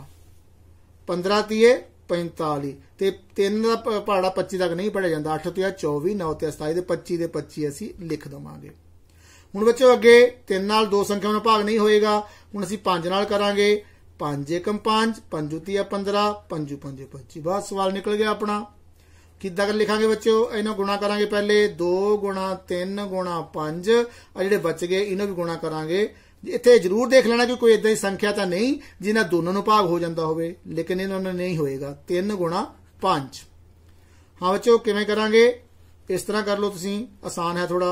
15 ਤੀਏ 45 ਤੇ 3 ਦਾ ਪਹਾੜਾ 25 ਤੱਕ ਨਹੀਂ ਪੜਿਆ ਜਾਂਦਾ 8 ਤੇ 24 9 ਤੇ 27 ਤੇ 25 ਦੇ 25 ਅਸੀਂ ਲਿਖ ਦਵਾਂਗੇ ਹੁਣ ਬੱਚੋ ਅੱਗੇ 3 ਨਾਲ ਦੋ ਸੰਖਿਆਵਾਂ ਦਾ ਭਾਗ ਨਹੀਂ ਹੋਏਗਾ ਹੁਣ ਅਸੀਂ 5 ਨਾਲ ਕਰਾਂਗੇ 5 ਏਕਮ 5 5 ਤੀਆ 15 5 5 25 ਬਸ ਸਵਾਲ ਨਿਕਲ ਗਿਆ ਆਪਣਾ ਕਿੱਦਾਂ ਕਰ ਲਿਖਾਂਗੇ ਬੱਚਿਓ ਇਹਨਾਂ ਗੁਣਾ ਕਰਾਂਗੇ ਪਹਿਲੇ 2 3 5 ਆ ਜਿਹੜੇ ਬਚ ਗਏ ਇਹਨਾਂ ਵੀ ਗੁਣਾ ਕਰਾਂਗੇ ਇੱਥੇ ਜ਼ਰੂਰ ਦੇਖ ਲੈਣਾ ਕਿ ਕੋਈ ਇਦਾਂ ਦੀ ਸੰਖਿਆ ਤਾਂ ਨਹੀਂ ਜਿਨ੍ਹਾਂ ਦੋਨਾਂ ਨੂੰ ਭਾਗ ਹੋ ਜਾਂਦਾ ਹੋਵੇ ਲੇਕਿਨ ਇਹਨਾਂ ਨਾਲ ਨਹੀਂ ਹੋਏਗਾ 3 ਗੁਣਾ 5 ਹਾਂ ਬੱਚੋ ਕਿਵੇਂ ਕਰਾਂਗੇ ਇਸ ਤਰ੍ਹਾਂ ਕਰ ਲਓ ਤੁਸੀਂ ਆਸਾਨ ਹੈ ਥੋੜਾ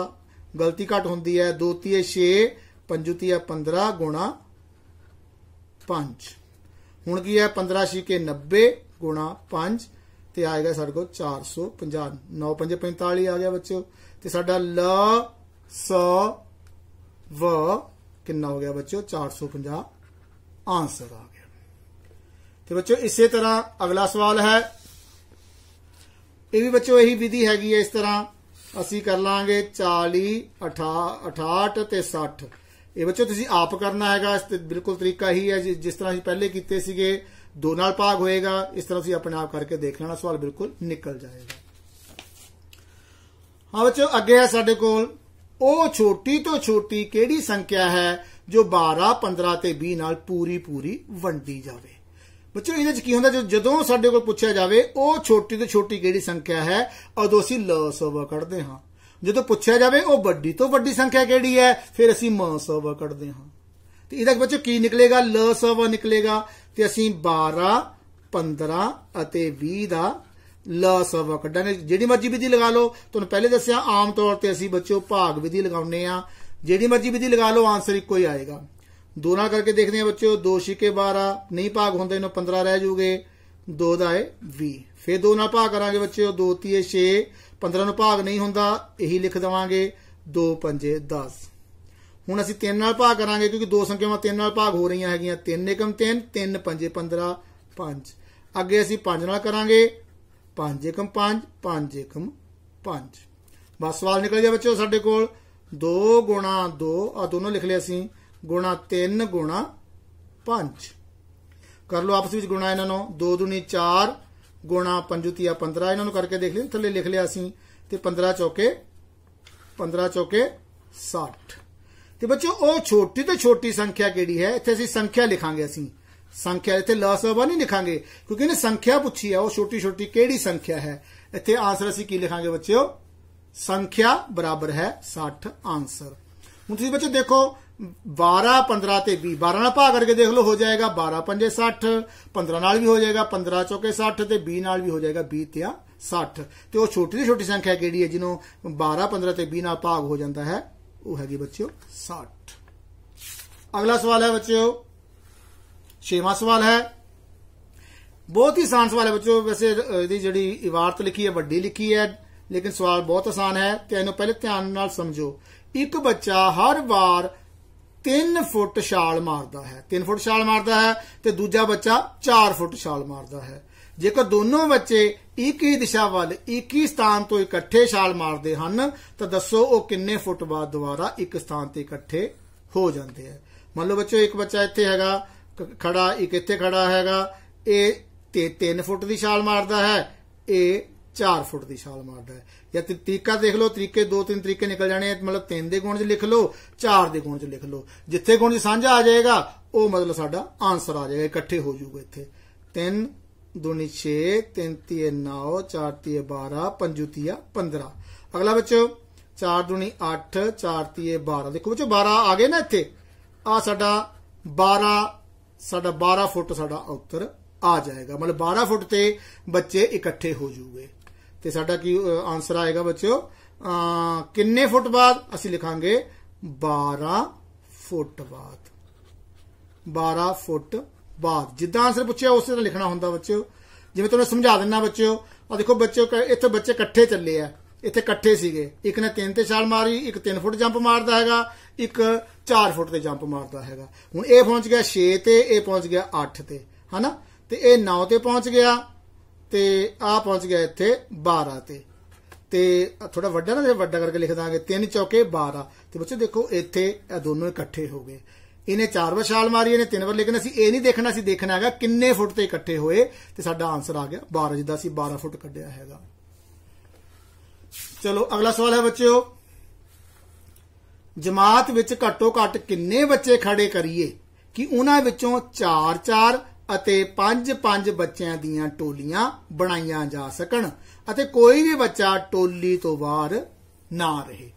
ਗਲਤੀ ਘੱਟ ਹੁੰਦੀ ਹੈ 2 3 6 5 3 15 5 ਹੁਣ ਕੀ ਹੈ 15 6 ਕੇ 90 ਗੁਣਾ 5 ਤੇ ਆਏਗਾ ਸਾਡੇ ਕੋਲ 450 9545 ਆ ਗਿਆ ਬੱਚਿਓ ਤੇ ਸਾਡਾ ਲ ਸ ਵ ਕਿੰਨਾ ਹੋ ਗਿਆ ਬੱਚਿਓ 450 ਆਨਸਰ ਆ ਗਿਆ ਤੇ ਬੱਚਿਓ ਇਸੇ ਤਰ੍ਹਾਂ ਅਗਲਾ ਸਵਾਲ ਹੈ ਇਹ ਵੀ ਬੱਚਿਓ ਇਹੀ ਵਿਧੀ ਹੈਗੀ ਹੈ ਇਸ ਤਰ੍ਹਾਂ ਅਸੀਂ ਕਰ ਲਾਂਗੇ 40 68 ਤੇ 60 ਇਹ ਬੱਚਿਓ ਤੁਸੀਂ ਆਪ ਕਰਨਾ ਹੈਗਾ ਇਸ ਤੇ ਬਿਲਕੁਲ ਤਰੀਕਾ ਹੀ ਹੈ ਜਿਸ ਤਰ੍ਹਾਂ ਅਸੀਂ ਪਹਿਲੇ ਕੀਤੇ ਸੀਗੇ ਦੋ ਨਾਲ ਭਾਗ ਹੋਏਗਾ ਇਸ ਤਰ੍ਹਾਂ ਤੁਸੀਂ ਆਪਣੇ ਆਪ ਕਰਕੇ ਦੇਖ ਲੈਣਾ ਸਵਾਲ ਬਿਲਕੁਲ ਨਿਕਲ ਜਾਏਗਾ ਹਾਂ ਬੱਚਿਓ ਅੱਗੇ ਹੈ ਸਾਡੇ ਕੋਲ ਉਹ ਛੋਟੀ ਤੋਂ ਛੋਟੀ ਕਿਹੜੀ ਸੰਖਿਆ ਹੈ ਜੋ 12 15 ਤੇ 20 ਨਾਲ ਪੂਰੀ ਪੂਰੀ ਵੰਡੀ ਜਾਵੇ ਬੱਚੋ ਇਹਦੇ ਚ ਕੀ ਹੁੰਦਾ ਜਦੋਂ ਸਾਡੇ ਕੋਲ ਪੁੱਛਿਆ ਜਾਵੇ ਉਹ ਛੋਟੀ ਤੋਂ ਛੋਟੀ ਕਿਹੜੀ ਸੰਖਿਆ ਹੈ ਉਦੋਂ ਅਸੀਂ ਲਸਵਾ ਕੱਢਦੇ ਹਾਂ ਜਦੋਂ ਪੁੱਛਿਆ ਜਾਵੇ ਉਹ ਵੱਡੀ ਤੋਂ ਵੱਡੀ ਸੰਖਿਆ ਕਿਹੜੀ ਹੈ ਫਿਰ ਅਸੀਂ ਮਸਵਾ ਕੱਢਦੇ ਹਾਂ ਤੇ ਇਹਦਾ ਬੱਚੋ ਕੀ ਨਿਕਲੇਗਾ ਲਸਵਾ ਨਿਕਲੇਗਾ ਤੇ ਅਸੀਂ 12 15 ਅਤੇ 20 ਦਾ ਲਾ ਸਵ ਕੱਢਾ ਨੇ ਜਿਹੜੀ ਮਰਜ਼ੀ ਵਿਧੀ ਲਗਾ ਲਓ ਤੁਹਾਨੂੰ ਪਹਿਲੇ ਦੱਸਿਆ ਆਮ ਤੌਰ ਤੇ ਅਸੀਂ ਬੱਚਿਓ ਭਾਗ ਵਿਧੀ ਲਗਾਉਂਦੇ ਆ ਜਿਹੜੀ ਮਰਜ਼ੀ ਵਿਧੀ ਲਗਾ ਲਓ ਆਨਸਰ ਇੱਕੋ ਹੀ ਆਏਗਾ ਦੋ ਨਾਲ ਕਰਕੇ ਦੇਖਦੇ ਆ ਬੱਚਿਓ 2 ਛਿਕੇ 12 ਨਹੀਂ ਭਾਗ ਹੁੰਦੇ ਇਹਨੂੰ 15 ਰਹਿ ਜੂਗੇ 2 ਦਾ ਏ 20 ਫੇਰ ਦੋ ਨਾਲ ਭਾਗ ਕਰਾਂਗੇ ਬੱਚਿਓ 2 3 6 15 ਨੂੰ ਭਾਗ ਨਹੀਂ ਹੁੰਦਾ ਇਹੀ ਲਿਖ ਦਵਾਂਗੇ 2 5 10 ਹੁਣ ਅਸੀਂ 3 ਨਾਲ ਭਾਗ ਕਰਾਂਗੇ ਕਿਉਂਕਿ ਦੋ ਸੰਖਿਆਵਾਂ 3 ਨਾਲ ਭਾਗ ਹੋ ਰਹੀਆਂ ਹੈਗੀਆਂ 3 1 3 3 5 15 5 ਅੱਗੇ ਅਸੀਂ 5 ਨਾਲ ਕਰਾਂਗੇ 5 ਏਕਮ 5 5 ਏਕਮ 5 ਬਸ ਸਵਾਲ ਨਿਕਲ ਗਿਆ ਬੱਚਿਓ ਸਾਡੇ ਕੋਲ 2 ਗੁਣਾ 2 ਆ ਦੋਨੋਂ ਲਿਖ ਲਿਆ ਅਸੀਂ ਗੁਣਾ 3 ਗੁਣਾ 5 ਕਰ ਲਓ ਆਪਸ ਵਿੱਚ ਗੁਣਾ ਇਹਨਾਂ ਨੂੰ 2 2 4 ਗੁਣਾ 5 3 15 ਇਹਨਾਂ ਨੂੰ ਕਰਕੇ ਦੇਖ ਲਿਓ ਥੱਲੇ ਲਿਖ ਲਿਆ ਅਸੀਂ ਤੇ 15 ਚੌਕੇ 15 ਚੌਕੇ 60 ਤੇ ਬੱਚਿਓ ਉਹ ਛੋਟੀ ਤੋਂ ਛੋਟੀ ਸੰਖਿਆ ਕਿਹੜੀ ਹੈ ਇੱਥੇ ਅਸੀਂ ਸੰਖਿਆ ਲਿਖਾਂਗੇ ਅਸੀਂ ਸੰਖਿਆ ਇੱਥੇ ਲਾਸਵਾ ਨਹੀਂ ਲਿਖਾਂਗੇ ਕਿਉਂਕਿ ਇਹਨੇ ਸੰਖਿਆ ਪੁੱਛੀ ਆ ਉਹ ਛੋਟੀ ਛੋਟੀ ਕਿਹੜੀ ਸੰਖਿਆ ਹੈ ਇੱਥੇ ਆਨਸਰ ਅਸੀਂ ਕੀ ਲਿਖਾਂਗੇ ਬੱਚਿਓ ਸੰਖਿਆ ਬਰਾਬਰ ਹੈ 60 ਆਨਸਰ ਹੁਣ ਤੁਸੀਂ ਬੱਚੇ ਦੇਖੋ 12 15 ਤੇ 20 12 ਨਾਲ ਭਾਗ ਕਰਕੇ ਦੇਖ ਲਓ ਹੋ ਜਾਏਗਾ 12 5 60 15 ਨਾਲ ਵੀ ਹੋ ਜਾਏਗਾ 15 ਚੋਕੇ 60 ਤੇ 20 ਨਾਲ ਵੀ ਹੋ ਜਾਏਗਾ 20 ਤੇ 60 ਤੇ ਉਹ ਛੋਟੀ ਦੀ ਛੋਟੀ ਸੰਖਿਆ ਕਿਹੜੀ ਹੈ ਜਿਹਨੂੰ 12 15 ਤੇ 20 ਨਾਲ ਭਾਗ ਹੋ ਜਾਂਦਾ ਹੈ ਉਹ ਹੈਗੀ ਬੱਚਿਓ 60 ਅਗਲਾ ਸਵਾਲ ਹੈ ਬੱਚਿਓ ਛੇਵਾਂ ਸਵਾਲ ਹੈ ਬਹੁਤ ਹੀ ਆਸਾਨ ਸਵਾਲ ਹੈ ਬੱਚੋ ਵੈਸੇ ਇਹਦੀ ਜਿਹੜੀ ਇਬਾਰਤ ਲਿਖੀ ਹੈ ਵੱਡੀ ਲਿਖੀ ਹੈ ਲੇਕਿਨ ਸਵਾਲ ਬਹੁਤ ਆਸਾਨ ਹੈ ਤੇ ਇਹਨੂੰ ਪਹਿਲੇ ਧਿਆਨ ਨਾਲ ਸਮਝੋ ਇੱਕ ਬੱਚਾ ਹਰ ਵਾਰ 3 ਫੁੱਟ ਛਾਲ ਮਾਰਦਾ ਹੈ 3 ਫੁੱਟ ਛਾਲ ਮਾਰਦਾ ਹੈ ਤੇ ਦੂਜਾ ਬੱਚਾ 4 ਫੁੱਟ ਛਾਲ ਮਾਰਦਾ ਹੈ ਜੇਕਰ ਦੋਨੋਂ ਬੱਚੇ ਇੱਕ ਹੀ ਦਿਸ਼ਾ ਵੱਲ ਇੱਕ ਹੀ ਸਥਾਨ ਤੋਂ ਇਕੱਠੇ ਛਾਲ ਮਾਰਦੇ ਹਨ ਤਾਂ ਦੱਸੋ ਉਹ ਕਿੰਨੇ ਫੁੱਟ ਬਾਅਦ ਦੁਬਾਰਾ ਇੱਕ ਸਥਾਨ ਤੇ ਇਕੱਠੇ ਹੋ ਜਾਂਦੇ ਹੈ ਮੰਨ ਲਓ ਬੱਚੋ ਇੱਕ ਬੱਚਾ ਇੱਥੇ ਹੈਗਾ ਖੜਾ ਇੱਕ ਇੱਥੇ ਖੜਾ ਹੈਗਾ ਇਹ 3 ਫੁੱਟ ਦੀ ਛਾਲ ਮਾਰਦਾ ਹੈ ਇਹ 4 ਫੁੱਟ ਦੀ ਛਾਲ ਮਾਰਦਾ ਹੈ ਜਾਂ ਤਰੀਕਾ ਦੇਖ ਲਓ ਤਰੀਕੇ ਦੋ ਤਿੰਨ ਤਰੀਕੇ ਨਿਕਲ ਜਾਣੇ ਮਤਲਬ 3 ਦੇ ਗੁਣ 'ਚ ਲਿਖ ਲਓ 4 ਦੇ ਗੁਣ 'ਚ ਲਿਖ ਲਓ ਜਿੱਥੇ ਗੁਣ ਸਾਂਝਾ ਆ ਜਾਏਗਾ ਉਹ ਮਤਲਬ ਸਾਡਾ ਆਨਸਰ ਆ ਜਾਏਗਾ ਇਕੱਠੇ ਹੋ ਜਾਊਗਾ ਇੱਥੇ 3 2 6 3 3 9 4 3 12 5 3 15 ਅਗਲਾ ਬੱਚੋ 4 2 8 4 3 12 ਦੇਖੋ ਬੱਚੋ 12 ਆ ਗਏ ਨਾ ਇੱਥੇ ਆ ਸਾਡਾ 12 ਸਾਡਾ 12 ਫੁੱਟ ਸਾਡਾ ਉੱਤਰ ਆ ਜਾਏਗਾ ਮਤਲਬ 12 ਫੁੱਟ ਤੇ ਬੱਚੇ ਇਕੱਠੇ ਹੋ ਜੂਗੇ ਤੇ ਸਾਡਾ ਕੀ ਆਨਸਰ ਆਏਗਾ ਬੱਚਿਓ ਕਿੰਨੇ ਫੁੱਟ ਬਾਅਦ ਅਸੀਂ ਲਿਖਾਂਗੇ 12 ਫੁੱਟ ਬਾਅਦ 12 ਫੁੱਟ ਬਾਅਦ ਜਿੱਦਾਂ ਆਨਸਰ ਪੁੱਛਿਆ ਉਸੇ ਤਰ੍ਹਾਂ ਲਿਖਣਾ ਹੁੰਦਾ ਬੱਚਿਓ ਜਿਵੇਂ ਤੁਹਾਨੂੰ ਸਮਝਾ ਦਿੰਨਾ ਬੱਚਿਓ ਆ ਦੇਖੋ ਬੱਚਿਓ ਇੱਥੇ ਬੱਚੇ ਇਕੱਠੇ ਚੱਲੇ ਆ ਇੱਥੇ ਇਕੱਠੇ ਸੀਗੇ ਇੱਕ ਨੇ 3 ਤੇ ਛਾਲ ਮਾਰੀ ਇੱਕ 3 ਫੁੱਟ ਜੰਪ ਮਾਰਦਾ ਹੈਗਾ ਇੱਕ 4 ਫੁੱਟ ਤੇ ਜੰਪ ਮਾਰਦਾ ਹੈਗਾ ਹੁਣ ਇਹ ਪਹੁੰਚ ਗਿਆ 6 ਤੇ ਇਹ ਪਹੁੰਚ ਗਿਆ 8 ਤੇ ਹਨਾ ਤੇ ਇਹ 9 ਤੇ ਪਹੁੰਚ ਗਿਆ ਤੇ ਆ ਪਹੁੰਚ ਗਿਆ ਇੱਥੇ 12 ਤੇ ਤੇ ਥੋੜਾ ਵੱਡਾ ਨਾ ਵੱਡਾ ਕਰਕੇ ਲਿਖ ਦਾਂਗੇ 3 ਚੌਕੇ 12 ਤੇ ਬੱਚੇ ਦੇਖੋ ਇੱਥੇ ਇਹ ਦੋਨੋਂ ਇਕੱਠੇ ਹੋ ਗਏ ਇਹਨੇ ਚਾਰ ਵਾਰ ਛਾਲ ਮਾਰੀ ਇਹਨੇ ਤਿੰਨ ਵਾਰ ਲੇਕਿਨ ਅਸੀਂ ਇਹ ਨਹੀਂ ਦੇਖਣਾ ਸੀ ਦੇਖਣਾ ਹੈਗਾ ਕਿੰਨੇ ਫੁੱਟ ਤੇ ਇਕੱਠੇ ਹੋਏ ਤੇ ਸਾਡਾ ਆਨਸਰ ਆ ਗਿਆ 12 ਜਿੱਦਾਂ ਸੀ 12 ਫੁੱਟ ਕੱਢਿਆ ਹੈਗਾ ਚਲੋ ਅਗਲਾ ਸਵਾਲ ਹੈ ਬੱਚਿਓ ਜਮਾਤ ਵਿੱਚ ਘੱਟੋ ਘੱਟ ਕਿੰਨੇ ਬੱਚੇ ਖੜੇ ਕਰੀਏ ਕਿ ਉਹਨਾਂ ਵਿੱਚੋਂ 4-4 ਅਤੇ 5-5 ਬੱਚਿਆਂ ਦੀਆਂ ਟੋਲੀਆਂ ਬਣਾਈਆਂ ਜਾ ਸਕਣ ਅਤੇ ਕੋਈ ਵੀ ਬੱਚਾ ਟੋਲੀ ਤੋਂ ਬਾਹਰ ਨਾ ਰਹੇ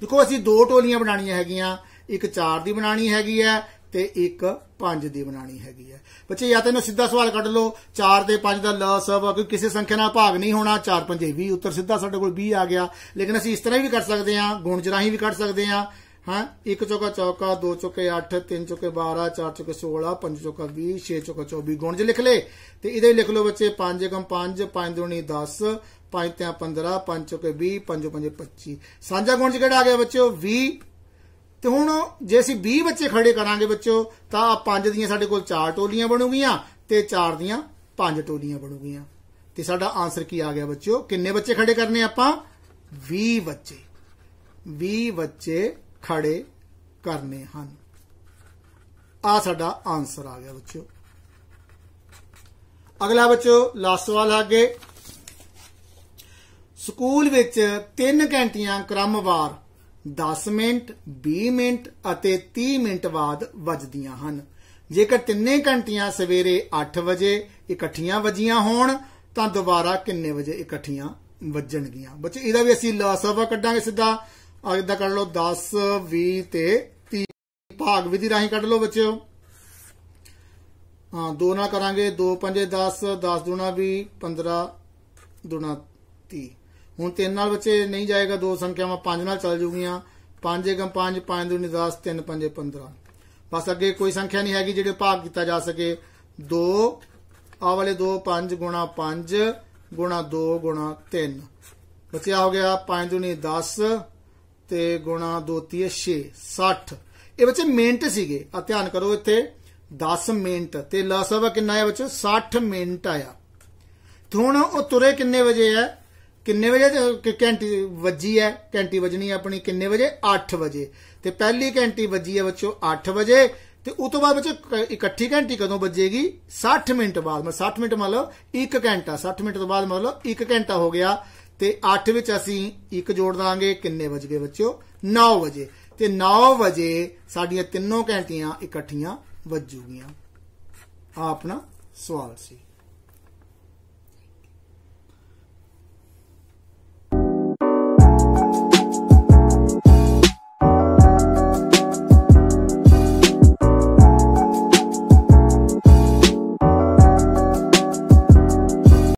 ਦੇਖੋ ਅਸੀਂ ਦੋ ਟੋਲੀਆਂ ਬਣਾਣੀਆਂ ਹੈਗੀਆਂ ਇੱਕ 4 ਦੀ ਬਣਾਣੀ ਹੈਗੀ ਹੈ ਤੇ ਇੱਕ 5 ਦੀ ਬਣਾਣੀ ਹੈਗੀ ਹੈ ਬੱਚੇ ਜਾਂ ਤੈਨੂੰ ਸਿੱਧਾ ਸਵਾਲ ਕੱਢ ਲਓ 4 ਤੇ 5 ਦਾ ਲਸਬ ਕੋਈ ਕਿਸੇ ਸੰਖਿਆ ਨਾਲ ਭਾਗ ਨਹੀਂ ਹੋਣਾ 4 5 20 ਉੱਤਰ ਸਿੱਧਾ ਸਾਡੇ ਕੋਲ 20 ਆ ਗਿਆ ਲੇਕਿਨ ਅਸੀਂ ਇਸ ਤਰ੍ਹਾਂ ਵੀ ਕਰ ਸਕਦੇ ਹਾਂ ਗੁਣਜਰਾਹੀ ਵੀ ਕੱਢ ਸਕਦੇ ਹਾਂ ਹਾਂ 1 ਚੋਕਾ ਚੌਕਾ 2 ਚੋਕੇ 8 3 ਚੋਕੇ 12 4 ਚੋਕੇ 16 5 ਚੋਕਾ 20 6 ਚੋਕਾ 24 ਗੁਣਜ ਲਿਖ ਲੈ ਤੇ ਇਹਦੇ ਲਿਖ ਲਓ ਬੱਚੇ 5 ਗੁਣ 5 5 2 10 5 ਤੇ 15 5 ਚੋਕੇ 20 5 5 25 ਸਾਂਝਾ ਗੁਣਜ ਕਿਹੜਾ ਆ ਗਿਆ ਬੱਚਿਓ 20 ਤੇ ਹੁਣ ਜੇ ਅਸੀਂ 20 ਬੱਚੇ ਖੜੇ ਕਰਾਂਗੇ ਬੱਚਿਓ ਤਾਂ 5 ਦੀਆਂ ਸਾਡੇ ਕੋਲ 4 ਟੋਲੀਆਂ ਬਣੂਗੀਆਂ ਤੇ 4 ਦੀਆਂ 5 ਟੋਲੀਆਂ ਬਣੂਗੀਆਂ ਤੇ ਸਾਡਾ ਆਨਸਰ ਕੀ ਆ ਗਿਆ ਬੱਚਿਓ ਕਿੰਨੇ ਬੱਚੇ ਖੜੇ ਕਰਨੇ ਆਪਾਂ 20 ਬੱਚੇ 20 ਬੱਚੇ ਖੜੇ ਕਰਨੇ ਹਨ ਆ ਸਾਡਾ ਆਨਸਰ ਆ ਗਿਆ ਬੱਚੋ ਅਗਲਾ ਬੱਚੋ ਲਾਸਟ ਸਵਾਲ ਆ ਸਕੂਲ ਵਿੱਚ 3 ਘੰਟੀਆਂ ਕ੍ਰਮਵਾਰ 10 ਮਿੰਟ 20 ਮਿੰਟ ਅਤੇ 30 ਮਿੰਟ ਬਾਅਦ ਵੱਜਦੀਆਂ ਹਨ ਜੇਕਰ ਤਿੰਨੇ ਘੰਟੀਆਂ ਸਵੇਰੇ 8 ਵਜੇ ਇਕੱਠੀਆਂ ਵਜੀਆਂ ਹੋਣ ਤਾਂ ਦੁਬਾਰਾ ਕਿੰਨੇ ਵਜੇ ਇਕੱਠੀਆਂ ਵੱਜਣਗੀਆਂ ਬੱਚੇ ਇਹਦਾ ਵੀ ਅਸੀਂ ਲਾਸਵਾ ਕੱਢਾਂਗੇ ਸਿੱਧਾ ਅਗਦਾ ਦਾ ਕੱਢ ਲਓ 10 20 ਤੇ 30 ਭਾਗ ਵਿਧੀ ਰਾਹੀਂ ਕੱਢ ਲਓ ਬੱਚਿਓ ਹਾਂ ਦੋ ਨਾਲ ਕਰਾਂਗੇ 2 5 10 10 2 20 15 2 30 ਹੁਣ 3 ਨਾਲ ਬੱਚੇ ਨਹੀਂ ਜਾਏਗਾ ਦੋ ਸੰਖਿਆਵਾਂ 5 ਨਾਲ ਚੱਲ ਜੂਗੀਆਂ 5 ਗਮ 5 5 2 10 3 5 15 ਬਸ ਅੱਗੇ ਕੋਈ ਸੰਖਿਆ ਨਹੀਂ ਹੈਗੀ ਜਿਹੜੇ ਭਾਗ ਕੀਤਾ ਜਾ ਸਕੇ 2 ਆ ਵਾਲੇ 2 5 ਗੁਣਾ 5 ਗੁਣਾ 2 ਗੁਣਾ 3 ਬਚਿਆ ਹੋ ਗਿਆ 5 2 10 ਤੇ ਗੁਣਾ 2 3 6 60 ਇਹ ਬੱਚੇ ਮਿੰਟ ਸੀਗੇ ਆ ਧਿਆਨ ਕਰੋ ਇੱਥੇ 10 ਮਿੰਟ ਤੇ ਲਸਵਾ ਕਿੰਨਾ ਆਇਆ ਬੱਚੋ 60 ਮਿੰਟ ਆਇਆ ਹੁਣ ਉਹ ਤੁਰੇ ਕਿੰਨੇ ਵਜੇ ਹੈ ਕਿੰਨੇ ਵਜੇ ਘੰਟੀ ਵੱਜੀ ਹੈ ਘੰਟੀ ਵਜਣੀ ਆਪਣੀ ਕਿੰਨੇ ਵਜੇ 8 ਵਜੇ ਤੇ ਪਹਿਲੀ ਘੰਟੀ ਵੱਜੀ ਹੈ ਬੱਚੋ 8 ਵਜੇ ਤੇ ਉਸ ਤੋਂ ਬਾਅਦ ਬੱਚੋ ਇਕੱਠੀ ਘੰਟੀ ਕਦੋਂ ਵੱਜੇਗੀ 60 ਮਿੰਟ ਬਾਅਦ ਮੈਂ 60 ਮਿੰਟ ਮੰਨ ਲਓ 1 ਘੰਟਾ 60 ਮਿੰਟ ਤੋਂ ਬਾਅਦ ਮੰਨ ਲਓ 1 ਘੰਟਾ ਹੋ ਗਿਆ ਤੇ 8 ਵਿੱਚ ਅਸੀਂ 1 ਜੋੜ ਦਾਂਗੇ ਕਿੰਨੇ ਵਜ ਗਏ ਬੱਚਿਓ 9 ਵਜੇ ਤੇ 9 ਵਜੇ ਸਾਡੀਆਂ ਤਿੰਨੋਂ ਘੰਟੀਆਂ ਇਕੱਠੀਆਂ ਵੱਜੂਗੀਆਂ ਆਪਣਾ ਸਵਾਲ ਸੀ